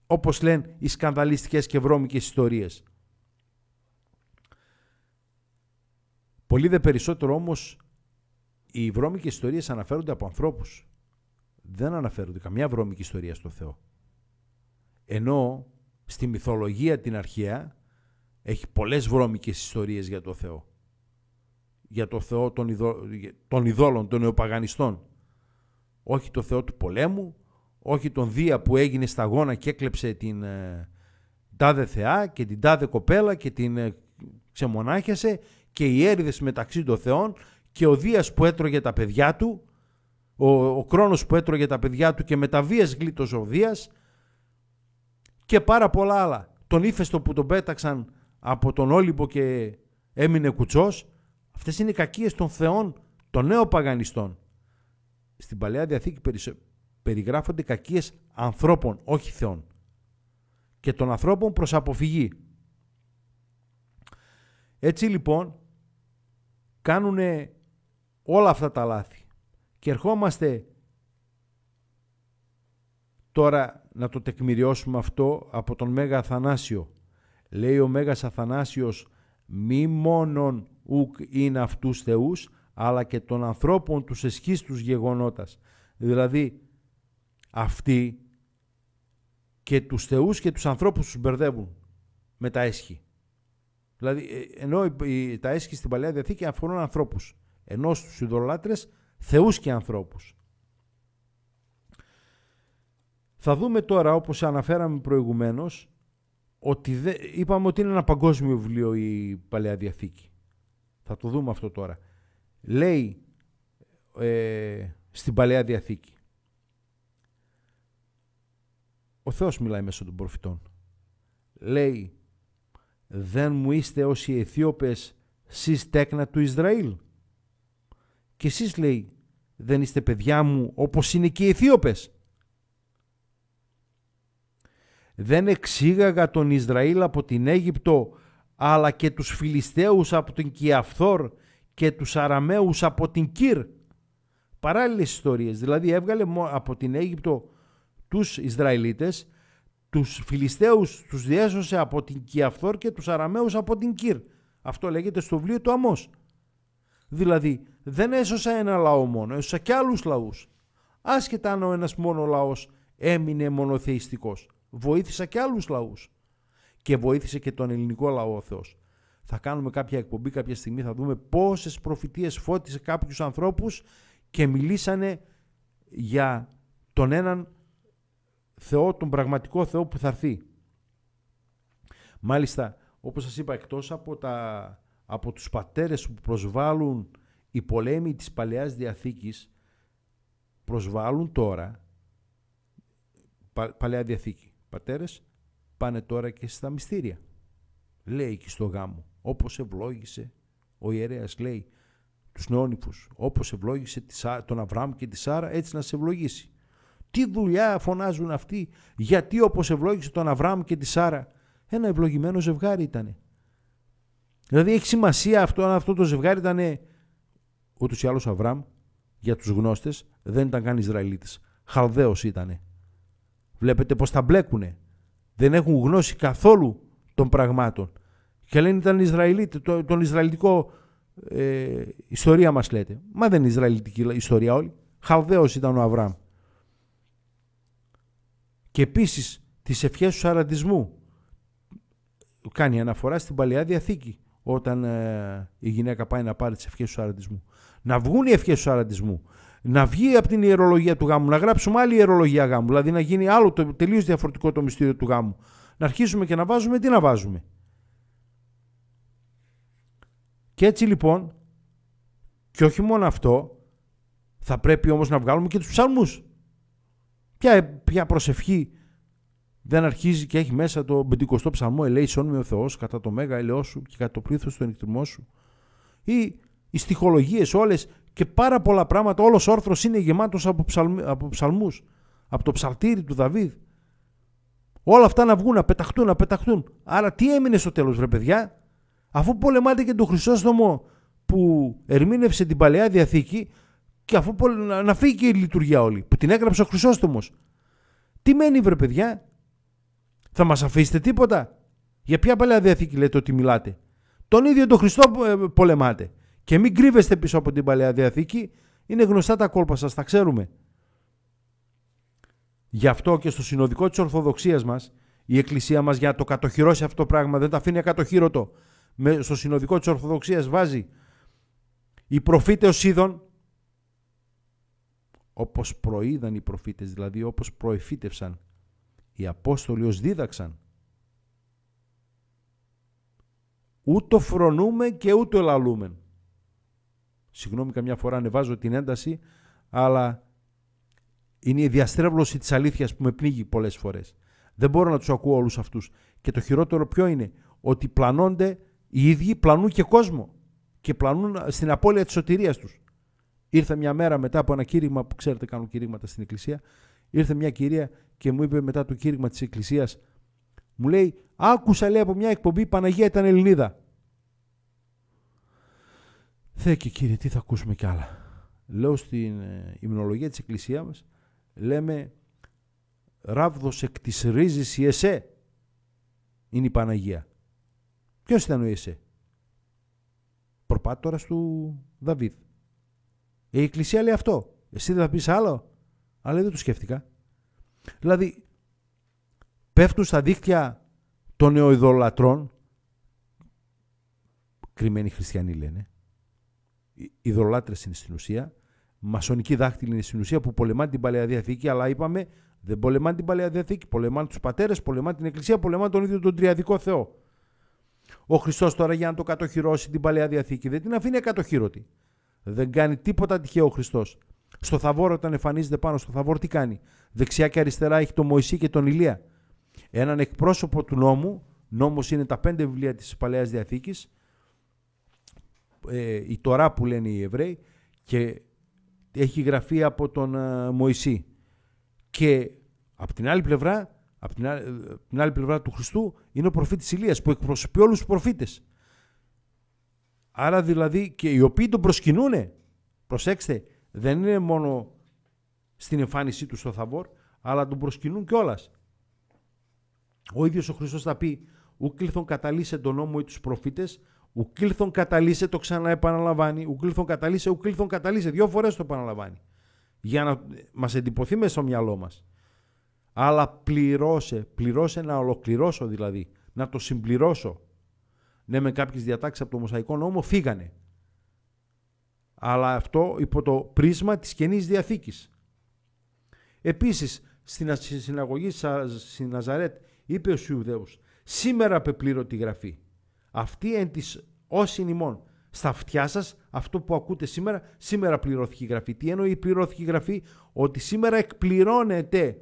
όπως λένε οι σκανδαλιστικές και βρώμικες ιστορίες. Πολύ δε περισσότερο όμως οι βρώμικες ιστορίες αναφέρονται από ανθρώπους. Δεν αναφέρονται καμιά βρώμικη ιστορία στο Θεό. Ενώ στη μυθολογία την αρχαία έχει πολλές βρώμικες ιστορίες για το Θεό. Για το Θεό των, ειδω... των των νεοπαγανιστών. Όχι το Θεό του πολέμου, όχι τον Δία που έγινε σταγόνα και έκλεψε την ε, τάδε θεά και την τάδε κοπέλα και την ε, ξεμονάχιασε και οι έρηδες μεταξύ των θεών και ο Δίας που έτρωγε τα παιδιά του, ο, ο Κρόνος που έτρωγε τα παιδιά του και με τα βίας ο Δίας και πάρα πολλά άλλα. Τον ύφεστο που τον πέταξαν από τον Όλυμπο και έμεινε κουτσός. Αυτές είναι οι κακίες των θεών, των νέων παγανιστών. Στην Παλαιά Διαθήκη περιγράφονται κακίες ανθρώπων, όχι θεών. Και των ανθρώπων προς αποφυγή. Έτσι λοιπόν, κάνουνε όλα αυτά τα λάθη. Και ερχόμαστε τώρα να το τεκμηριώσουμε αυτό από τον Μέγα Αθανάσιο. Λέει ο Μέγας Αθανάσιος «Μη μόνον ουκ είναι αυτούς θεούς, αλλά και των ανθρώπων τους εσχίστους γεγονότας». Δηλαδή, αυτοί και τους θεούς και τους ανθρώπους τους μπερδεύουν με τα έσχη. Δηλαδή, ε, ενώ τα έσχη στην Παλαιά Διαθήκη αφορούν ανθρώπους ενώ στου ειδωλάτρες θεούς και ανθρώπους. Θα δούμε τώρα, όπως αναφέραμε προηγουμένως, ότι είπαμε ότι είναι ένα παγκόσμιο βιβλίο η Παλαιά Διαθήκη. Θα το δούμε αυτό τώρα. Λέει ε, στην Παλαιά Διαθήκη. Ο Θεός μιλάει μέσω των προφητών. Λέει, δεν μου είστε όσοι οι Αιθίωπες σεις τέκνα του Ισραήλ. Και εσείς λέει δεν είστε παιδιά μου όπως είναι και οι Αιθίωπες. Δεν εξήγαγα τον Ισραήλ από την Αίγυπτο αλλά και τους Φιλιστέους από την Κιαφθόρ και τους Αραμαίους από την Κύρ. Παράλληλες ιστορίες. Δηλαδή έβγαλε από την Αίγυπτο τους Ισραηλίτες, τους Φιλιστέους τους διέσωσε από την Κιαφθόρ και τους Αραμαίους από την Κύρ. Αυτό λέγεται στο βιβλίο του Αμός. Δηλαδή δεν έσωσα ένα λαό μόνο, έσωσα και άλλους λαούς. Άσχετα αν ο ένας μόνο λαός έμεινε μονοθεϊστικός. Βοήθησα και άλλους λαούς. Και βοήθησε και τον ελληνικό λαό ο Θεός. Θα κάνουμε κάποια εκπομπή κάποια στιγμή, θα δούμε πόσες προφητείες φώτισε κάποιους ανθρώπους και μιλήσανε για τον έναν Θεό, τον πραγματικό Θεό που θα έρθει. Μάλιστα, όπως σας είπα, εκτός από τα από τους πατέρες που προσβάλλουν οι πολέμοι της Παλαιάς Διαθήκης προσβάλλουν τώρα Παλαιά Διαθήκη. Πατέρες πάνε τώρα και στα μυστήρια. Λέει και στο γάμο όπως ευλόγησε ο ιερέας λέει τους νεόνυφους όπως ευλόγησε τον Αβραάμ και τη Σάρα έτσι να σε ευλογήσει. Τι δουλειά φωνάζουν αυτοί γιατί όπως ευλόγησε τον Αβραάμ και τη Σάρα ένα ευλογημένο ζευγάρι ήτανε. Δηλαδή έχει σημασία αυτό αν αυτό το ζευγάρι ήταν ούτως ή άλλως Αβραμ για τους γνώστες, δεν ήταν καν Ισραηλίτης. Χαλδαίος ήταν. Βλέπετε πώς τα μπλέκουνε. Δεν έχουν γνώση καθόλου των πραγμάτων. Και λένε ήταν Ισραηλίτη, το, τον Ισραηλιτικό ε, ιστορία μας λέτε. Μα δεν είναι Ισραηλιτική ιστορία όλη. Χαλδαίος ήταν ο Αβραάμ. Και επίσης τις ευχές του σαραντισμού κάνει αναφορά στην Παλαιά Διαθήκη όταν ε, η γυναίκα πάει να πάρει τις ευχές του αραντισμού. Να βγουν οι ευχές του αραντισμού. Να βγει από την ιερολογία του γάμου, να γράψουμε άλλη ιερολογία γάμου, δηλαδή να γίνει άλλο το, τελείως διαφορετικό το μυστήριο του γάμου. Να αρχίσουμε και να βάζουμε τι να βάζουμε. Και έτσι λοιπόν, και όχι μόνο αυτό, θα πρέπει όμως να βγάλουμε και τους ψαλμούς. Ποια, ποια προσευχή δεν αρχίζει και έχει μέσα το πεντηκοστό ψαλμό «Ελέησόν με ο Θεός κατά το μέγα ελαιός σου και κατά το πλήθος του ενικτρυμό σου» ή οι στιχολογίες όλες και πάρα πολλά πράγματα, όλος ο όρθρος είναι γεμάτος από, ψαλμ, από ψαλμούς, από το ψαλτήρι του Δαβίδ. Όλα αυτά να βγουν, να πεταχτούν, να πεταχτούν. Άρα τι έμεινε στο τέλος βρε παιδιά, αφού πολεμάτε και τον Χρυσόστομο που ερμήνευσε την Παλαιά Διαθήκη και αφού πολε... να φύγει και η λειτουργία όλη, που την έγραψε ο Χρυσόστομος. Τι μένει βρε παιδιά, θα μας αφήσετε τίποτα. Για ποια παλαιά διαθήκη λέτε ότι μιλάτε. Τον ίδιο τον Χριστό ε, πολεμάτε. Και μην κρύβεστε πίσω από την Παλαιά Διαθήκη. Είναι γνωστά τα κόλπα σας, τα ξέρουμε. Γι' αυτό και στο συνοδικό της Ορθοδοξίας μας, η Εκκλησία μας για να το κατοχυρώσει αυτό το πράγμα, δεν τα αφήνει ακατοχύρωτο. στο συνοδικό της Ορθοδοξίας βάζει «Οι προφήτες είδων, όπως προείδαν οι προφήτες, δηλαδή όπως προεφύτευσαν οι Απόστολοι ως δίδαξαν. Ούτω φρονούμε και ούτω ελαλούμε. Συγγνώμη καμιά φορά ανεβάζω την ένταση, αλλά είναι η διαστρέβλωση της αλήθειας που με πνίγει πολλές φορές. Δεν μπορώ να τους ακούω όλους αυτούς. Και το χειρότερο ποιο είναι, ότι πλανώνται οι ίδιοι πλανούν και κόσμο και πλανούν στην απώλεια της σωτηρίας τους. Ήρθα μια μέρα μετά από ένα κήρυγμα που ξέρετε κάνουν κηρύγματα στην εκκλησία Ήρθε μια κυρία και μου είπε μετά το κήρυγμα της Εκκλησίας, μου λέει, άκουσα λέει από μια εκπομπή Παναγία ήταν Ελληνίδα. Θε και κύριε, τι θα ακούσουμε κι άλλα. Λέω στην ε, ημνολογία της Εκκλησίας μας, λέμε ράβδος εκ της ρίζης η ΕΣΕ είναι η Παναγία. Ποιος ήταν ο ΕΣΕ. Προπάτορας του Δαβίδ. Η Εκκλησία λέει αυτό. Εσύ δεν θα πεις άλλο. Αλλά δεν το σκέφτηκα. Δηλαδή, πέφτουν στα δίκτυα των νεοειδωλατρών, κρυμμένοι χριστιανοί λένε, ιδωλάτρες είναι στην ουσία, μασονική δάχτυλη είναι στην ουσία που πολεμάνε την Παλαιά Διαθήκη, αλλά είπαμε δεν πολεμάνε την Παλαιά Διαθήκη, πολεμάνε τους πατέρες, πολεμάνε την Εκκλησία, πολεμάνε τον ίδιο τον Τριαδικό Θεό. Ο Χριστός τώρα για να το κατοχυρώσει την Παλαιά Διαθήκη δεν την αφήνει ακατοχύρωτη. Δεν κάνει τίποτα τυχαίο ο Χριστός. Στο Θαβόρο, όταν εμφανίζεται πάνω στο Θαβόρο, τι κάνει. Δεξιά και αριστερά έχει τον Μωυσή και τον Ηλία. Έναν εκπρόσωπο του νόμου, νόμος είναι τα πέντε βιβλία της Παλαιάς Διαθήκης, ε, η Τωρά που λένε οι Εβραίοι, και έχει γραφεί από τον ε, Μωυσή. Και από την άλλη πλευρά, από την, άλλη, την άλλη πλευρά του Χριστού, είναι ο προφήτης Ηλίας που εκπροσωπεί όλους τους προφήτες. Άρα δηλαδή και οι οποίοι τον προσκυνούνε, προσέξτε, δεν είναι μόνο στην εμφάνισή του στο Θαβόρ, αλλά τον προσκυνούν κιόλας. Ο ίδιος ο Χριστός θα πει «Ουκλήθον καταλύσε τον νόμο ή τους προφήτες, ουκλήθον καταλύσε το ξανά επαναλαμβάνει, ουκλήθον καταλύσε, ουκλήθον καταλύσε». Δύο φορές το επαναλαμβάνει για να μας εντυπωθεί μέσα στο μυαλό μας. Αλλά πληρώσε, πληρώσε να ολοκληρώσω δηλαδή, να το συμπληρώσω. Ναι με κάποιες διατάξεις από το Μοσαϊκό νόμο φύγανε αλλά αυτό υπό το πρίσμα της Καινής Διαθήκης. Επίσης, στην συναγωγή στη Ναζαρέτ είπε ο Ιουδαίος «Σήμερα πεπλήρω τη Γραφή, αυτή εν της όσην ημών, στα αυτιά σας, αυτό που ακούτε σήμερα, σήμερα πληρώθηκε η Γραφή». Τι εννοεί πληρώθηκε η Γραφή, ότι σήμερα εκπληρώνεται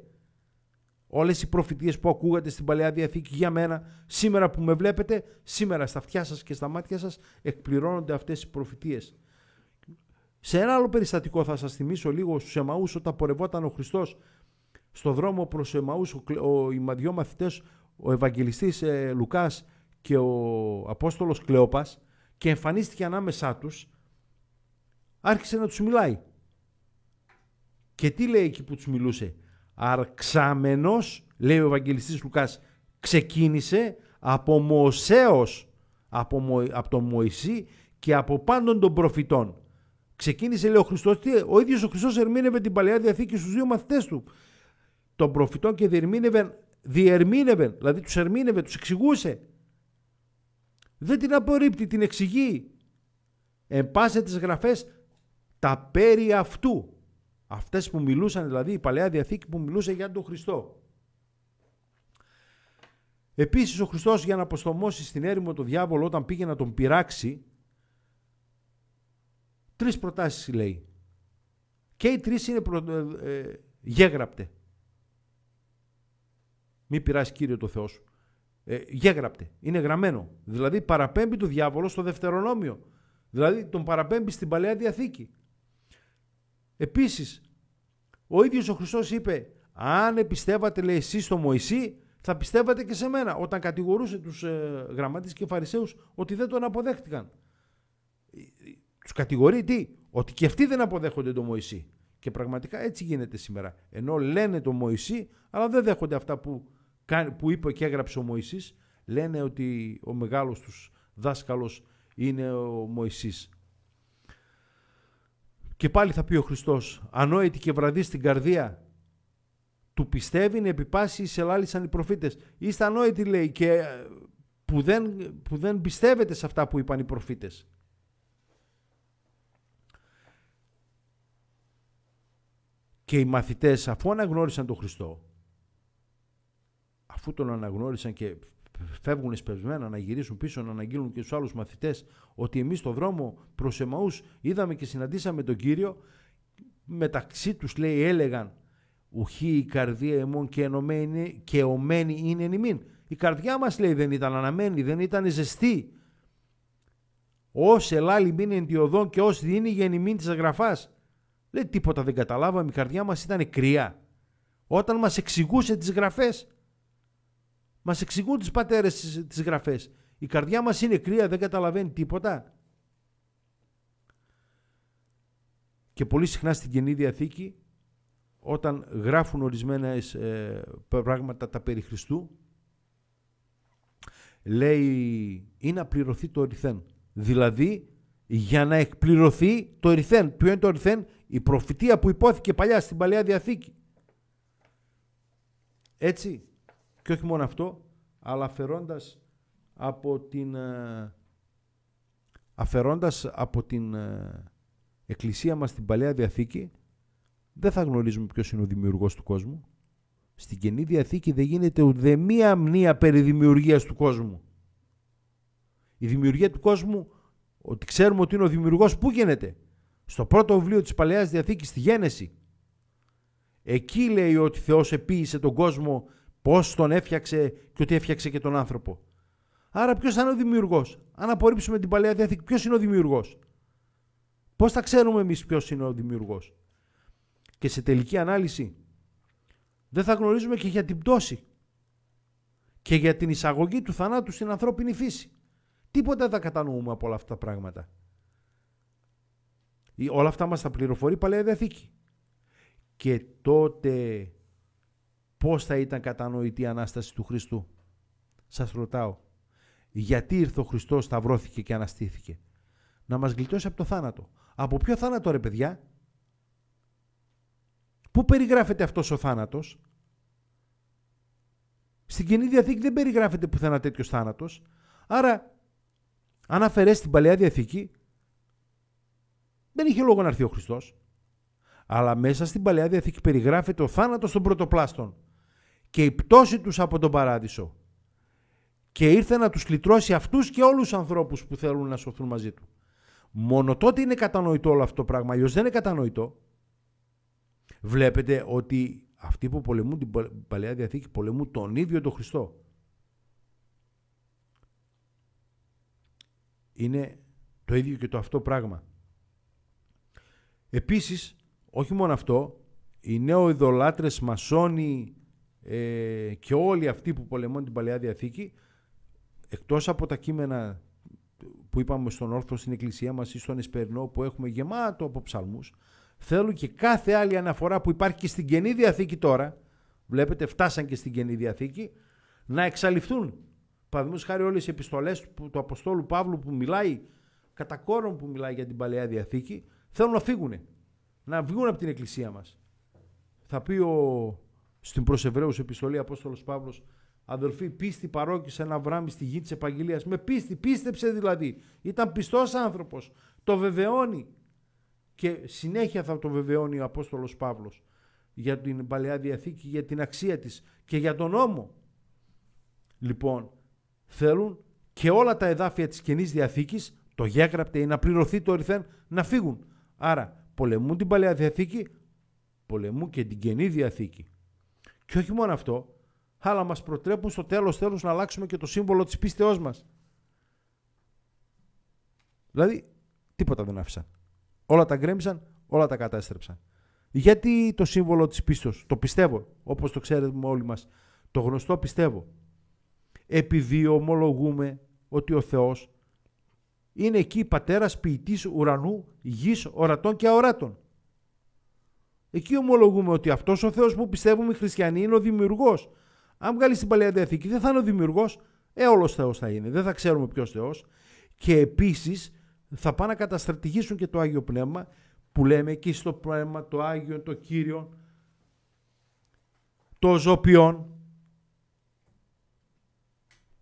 όλες οι προφητείες που ακούγατε στην Παλαιά Διαθήκη για μένα, σήμερα που με βλέπετε, σήμερα στα αυτιά σας και στα μάτια σας εκπληρώνονται αυτές οι προφητείες. Σε ένα άλλο περιστατικό θα σας θυμίσω λίγο στους Εμαούς όταν πορευόταν ο Χριστός στο δρόμο προς Εμαούς ο, ο, οι δυο μαθητές, ο Ευαγγελιστής ε, Λουκάς και ο Απόστολος Κλεόπας και εμφανίστηκε ανάμεσά τους άρχισε να τους μιλάει. Και τι λέει εκεί που τους μιλούσε. Αρξάμενος, λέει ο Ευαγγελιστής Λουκάς, ξεκίνησε από Μωσέος από, από τον Μωυσή και από πάντων των προφητών. Ξεκίνησε, λέει ο Χριστός, ο ίδιος ο Χριστός ερμήνευε την παλαιά διαθήκη στους δύο μαθητές του. Των προφητών και διερμήνευε, διερμήνευε δηλαδή τους ερμήνευε, τους εξηγούσε. Δεν την απορρίπτει, την εξηγεί. Εν πάσε τις γραφές τα περί αυτού. Αυτές που μιλούσαν, δηλαδή η παλαιά διαθήκη που μιλούσε για τον Χριστό. Επίσης ο Χριστός για να αποστομώσει στην έρημο τον διάβολο όταν πήγε να τον πειράξει, Τρεις προτάσεις λέει. Και οι τρεις είναι προ... Ε, ε, γέγραπτε. Μη πειράσει κύριο το Θεό σου. Ε, γέγραπτε. Είναι γραμμένο. Δηλαδή παραπέμπει το διάβολο στο δευτερονόμιο. Δηλαδή τον παραπέμπει στην Παλαιά Διαθήκη. Επίσης, ο ίδιος ο Χριστός είπε «Αν πιστεύατε, λέει, εσείς στο Μωυσή, θα πιστεύατε και σε μένα» όταν κατηγορούσε τους ε, και φαρισαίους ότι δεν τον αποδέχτηκαν. Τους κατηγορεί τι, ότι και αυτοί δεν αποδέχονται τον Μωυσή. Και πραγματικά έτσι γίνεται σήμερα. Ενώ λένε τον Μωυσή, αλλά δεν δέχονται αυτά που, που είπε και έγραψε ο Μωυσής. Λένε ότι ο μεγάλος τους δάσκαλος είναι ο Μωυσής. Και πάλι θα πει ο Χριστός, ανόητη και βραδύ στην καρδία του πιστεύει επιπάσει σε σαν οι προφήτες. Είστε ανόητοι λέει και ε, που δεν, που δεν πιστεύετε σε αυτά που είπαν οι προφήτες. Και οι μαθητές αφού αναγνώρισαν τον Χριστό, αφού τον αναγνώρισαν και φεύγουν εσπευσμένα να γυρίσουν πίσω να αναγγείλουν και στους άλλους μαθητές ότι εμείς στον δρόμο προς Εμαούς είδαμε και συναντήσαμε τον Κύριο μεταξύ τους λέει έλεγαν ουχή η καρδία ημών και, ενωμένη, ομένη είναι εν ημίν. Η καρδιά μας λέει δεν ήταν αναμένη, δεν ήταν ζεστή. Ως ελάλη μην εντιοδόν και ως δίνει γεννημήν της αγραφάς. Λέει τίποτα δεν καταλάβαμε, η καρδιά μας ήταν κρύα. Όταν μας εξηγούσε τις γραφές, μας εξηγούν τις πατέρες τις γραφές. Η καρδιά μας είναι κρύα, δεν καταλαβαίνει τίποτα. Και πολύ συχνά στην Καινή Διαθήκη, όταν γράφουν ορισμένα ε, πράγματα τα περί Χριστού, λέει ή να πληρωθεί το ερηθέν. Δηλαδή, για να εκπληρωθεί το ερηθέν. Ποιο είναι το ερηθέν? Η προφητεία που υπόθηκε παλιά στην Παλαιά Διαθήκη. Έτσι. Και όχι μόνο αυτό, αλλά αφαιρώντας από την, ε, αφαιρώντας από την ε, Εκκλησία μας την Παλαιά Διαθήκη, δεν θα γνωρίζουμε ποιος είναι ο δημιουργός του κόσμου. Στην Καινή Διαθήκη δεν γίνεται ούτε μία μνήα περί δημιουργίας του κόσμου. Η δημιουργία του κόσμου, ότι ξέρουμε ότι είναι ο δημιουργός, πού γίνεται στο πρώτο βιβλίο της Παλαιάς Διαθήκης, στη Γένεση. Εκεί λέει ότι Θεός επίησε τον κόσμο, πώς τον έφτιαξε και ότι έφτιαξε και τον άνθρωπο. Άρα ποιος θα είναι ο δημιουργός. Αν απορρίψουμε την Παλαιά Διαθήκη, ποιος είναι ο δημιουργός. Πώς θα ξέρουμε εμείς ποιος είναι ο δημιουργός. Και σε τελική ανάλυση δεν θα γνωρίζουμε και για την πτώση και για την εισαγωγή του θανάτου στην ανθρώπινη φύση. Τίποτα δεν θα κατανοούμε από όλα αυτά τα πράγματα. Όλα αυτά μας τα πληροφορεί η Παλαιά Διαθήκη. Και τότε πώς θα ήταν κατανοητή η Ανάσταση του Χριστού. Σας ρωτάω. Γιατί ήρθε ο Χριστός, σταυρώθηκε και αναστήθηκε. Να μας γλιτώσει από το θάνατο. Από ποιο θάνατο ρε παιδιά. Πού περιγράφεται αυτός ο θάνατος. Στην Καινή Διαθήκη δεν περιγράφεται πουθενά τέτοιος θάνατος. Άρα, αν αφαιρέσεις την Παλαιά Διαθήκη, δεν είχε λόγο να έρθει ο Χριστός. Αλλά μέσα στην παλαιά διαθήκη περιγράφεται ο θάνατος των πρωτοπλάστων και η πτώση τους από τον παράδεισο. Και ήρθε να τους κλητρώσει αυτούς και όλους τους ανθρώπους που θέλουν να σωθούν μαζί του. Μόνο τότε είναι κατανοητό όλο αυτό το πράγμα, αλλιώς δεν είναι κατανοητό. Βλέπετε ότι αυτοί που πολεμούν την Παλαιά Διαθήκη πολεμούν τον ίδιο τον Χριστό. Είναι το ίδιο και το αυτό πράγμα. Επίσης, όχι μόνο αυτό, οι νεοειδωλάτρες, μασόνοι ε, και όλοι αυτοί που πολεμούν την Παλαιά Διαθήκη, εκτός από τα κείμενα που είπαμε στον όρθο στην εκκλησία μας ή στον Εσπερινό που έχουμε γεμάτο από ψαλμούς, θέλουν και κάθε άλλη αναφορά που υπάρχει και στην Καινή Διαθήκη τώρα, βλέπετε φτάσαν και στην Καινή Διαθήκη, να εξαλειφθούν. Παραδείγματος χάρη όλες οι επιστολές του, του Αποστόλου Παύλου που μιλάει, κατά κόρον που μιλάει για την Παλαιά Διαθήκη, Θέλουν να φύγουν. Να βγουν από την εκκλησία μας. Θα πει ο, στην προ Εβραίου επιστολή Απόστολος Παύλος, αδελφοί, πίστη σε να βράμι στη γη της επαγγελίας. Με πίστη, πίστεψε δηλαδή. Ήταν πιστός άνθρωπος. Το βεβαιώνει. Και συνέχεια θα το βεβαιώνει ο Απόστολος Παύλος για την παλαιά διαθήκη, για την αξία της και για τον νόμο. Λοιπόν, θέλουν και όλα τα εδάφια της Καινής Διαθήκης, το γέγραπτε ή να πληρωθεί το ρηθέν, να φύγουν. Άρα πολεμούν την Παλαιά Διαθήκη, πολεμούν και την Καινή Διαθήκη. Και όχι μόνο αυτό, αλλά μας προτρέπουν στο τέλος τέλος να αλλάξουμε και το σύμβολο της πίστεώς μας. Δηλαδή, τίποτα δεν άφησαν. Όλα τα γκρέμισαν, όλα τα κατάστρεψαν. Γιατί το σύμβολο της πίστεως, το πιστεύω, όπως το ξέρετε όλοι μας, το γνωστό πιστεύω. Επειδή ομολογούμε ότι ο Θεός είναι εκεί πατέρας ποιητής ουρανού, γης, ορατών και αοράτων. Εκεί ομολογούμε ότι αυτός ο Θεός που πιστεύουμε οι χριστιανοί είναι ο δημιουργός. Αν βγάλεις την Παλαιά Διαθήκη δεν θα είναι ο δημιουργός, ε, όλος Θεός θα είναι, δεν θα ξέρουμε ποιος Θεός. Και επίσης θα πάνε να καταστρατηγήσουν και το Άγιο Πνεύμα που λέμε εκεί στο πνεύμα το Άγιο, το Κύριο, το Ζωπιόν,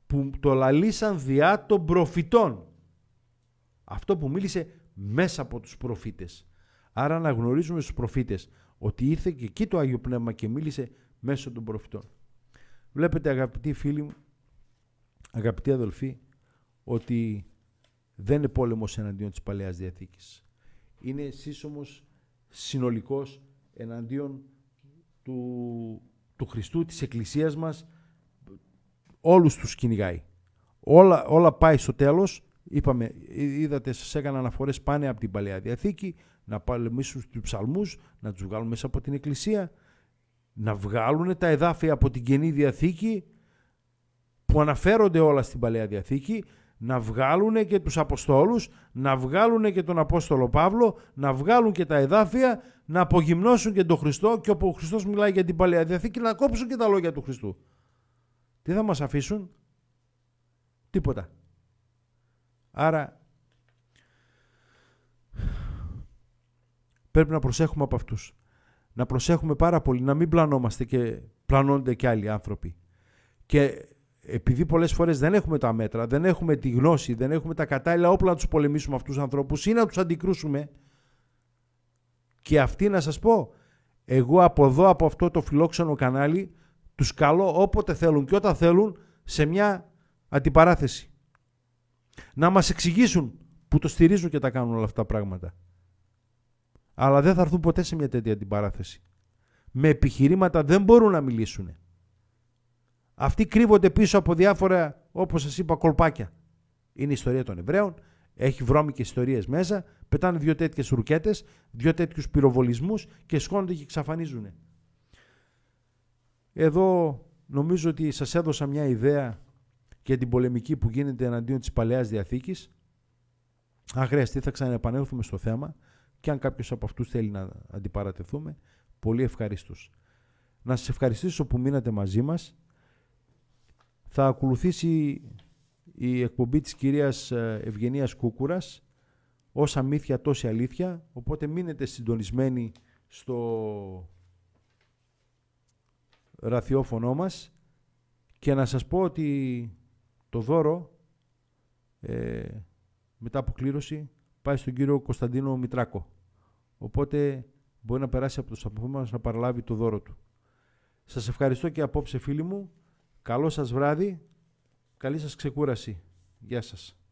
που το λαλήσαν διά των προφητών. Αυτό που μίλησε μέσα από τους προφήτες. Άρα να γνωρίζουμε στους προφήτες ότι ήρθε και εκεί το Άγιο Πνεύμα και μίλησε μέσω των προφητών. Βλέπετε αγαπητοί φίλοι μου, αγαπητοί αδελφοί, ότι δεν είναι πόλεμος εναντίον της Παλαιάς Διαθήκης. Είναι σύσσωμος συνολικός εναντίον του, του Χριστού, της Εκκλησίας μας, όλους τους κυνηγάει. Όλα, όλα πάει στο τέλος Είπαμε, ε, είδατε, σας έκανα αναφορές πάνε από την παλαιά διαθήκη, να παλεμίσουν τους ψαλμούς, να τους βγάλουν μέσα από την εκκλησία, να βγάλουν τα εδάφια από την καινή διαθήκη που αναφέρονται όλα στην παλαιά διαθήκη, να βγάλουν και τους αποστόλους, να βγάλουν και τον Απόστολο Παύλο, να βγάλουν και τα εδάφια, να απογυμνώσουν και τον Χριστό και όπου ο Χριστός μιλάει για την Παλαιά Διαθήκη να κόψουν και τα λόγια του Χριστού. Τι θα μας αφήσουν? Τίποτα. Άρα πρέπει να προσέχουμε από αυτούς. Να προσέχουμε πάρα πολύ, να μην πλανόμαστε και πλανώνται και άλλοι άνθρωποι. Και επειδή πολλές φορές δεν έχουμε τα μέτρα, δεν έχουμε τη γνώση, δεν έχουμε τα κατάλληλα όπλα να τους πολεμήσουμε αυτούς τους ανθρώπους ή να τους αντικρούσουμε. Και αυτοί να σας πω, εγώ από εδώ, από αυτό το φιλόξενο κανάλι, τους καλώ όποτε θέλουν και όταν θέλουν σε μια αντιπαράθεση. Να μας εξηγήσουν που το στηρίζουν και τα κάνουν όλα αυτά τα πράγματα. Αλλά δεν θα έρθουν ποτέ σε μια τέτοια αντιπαράθεση. Με επιχειρήματα δεν μπορούν να μιλήσουν. Αυτοί κρύβονται πίσω από διάφορα, όπως σας είπα, κολπάκια. Είναι η ιστορία των Εβραίων, έχει βρώμικες ιστορίες μέσα, πετάνε δύο τέτοιες ρουκέτες, δύο τέτοιους πυροβολισμούς και σκόνονται και εξαφανίζουν. Εδώ νομίζω ότι σας έδωσα μια ιδέα και την πολεμική που γίνεται εναντίον της Παλαιάς Διαθήκης. Αν χρειαστεί θα ξαναεπανέλθουμε στο θέμα και αν κάποιος από αυτούς θέλει να αντιπαρατεθούμε, πολύ ευχαρίστως. Να σας ευχαριστήσω που μείνατε μαζί μας. Θα ακολουθήσει η εκπομπή της κυρίας ε, Ευγενίας Κούκουρας «Όσα μύθια τόση αλήθεια», οπότε μείνετε συντονισμένοι στο ραθιόφωνο μας και να σας πω ότι το δώρο ε, μετά από κλήρωση πάει στον κύριο Κωνσταντίνο Μητράκο. Οπότε μπορεί να περάσει από το σταθμό μας να παραλάβει το δώρο του. Σας ευχαριστώ και απόψε φίλοι μου. Καλό σας βράδυ. Καλή σας ξεκούραση. Γεια σας.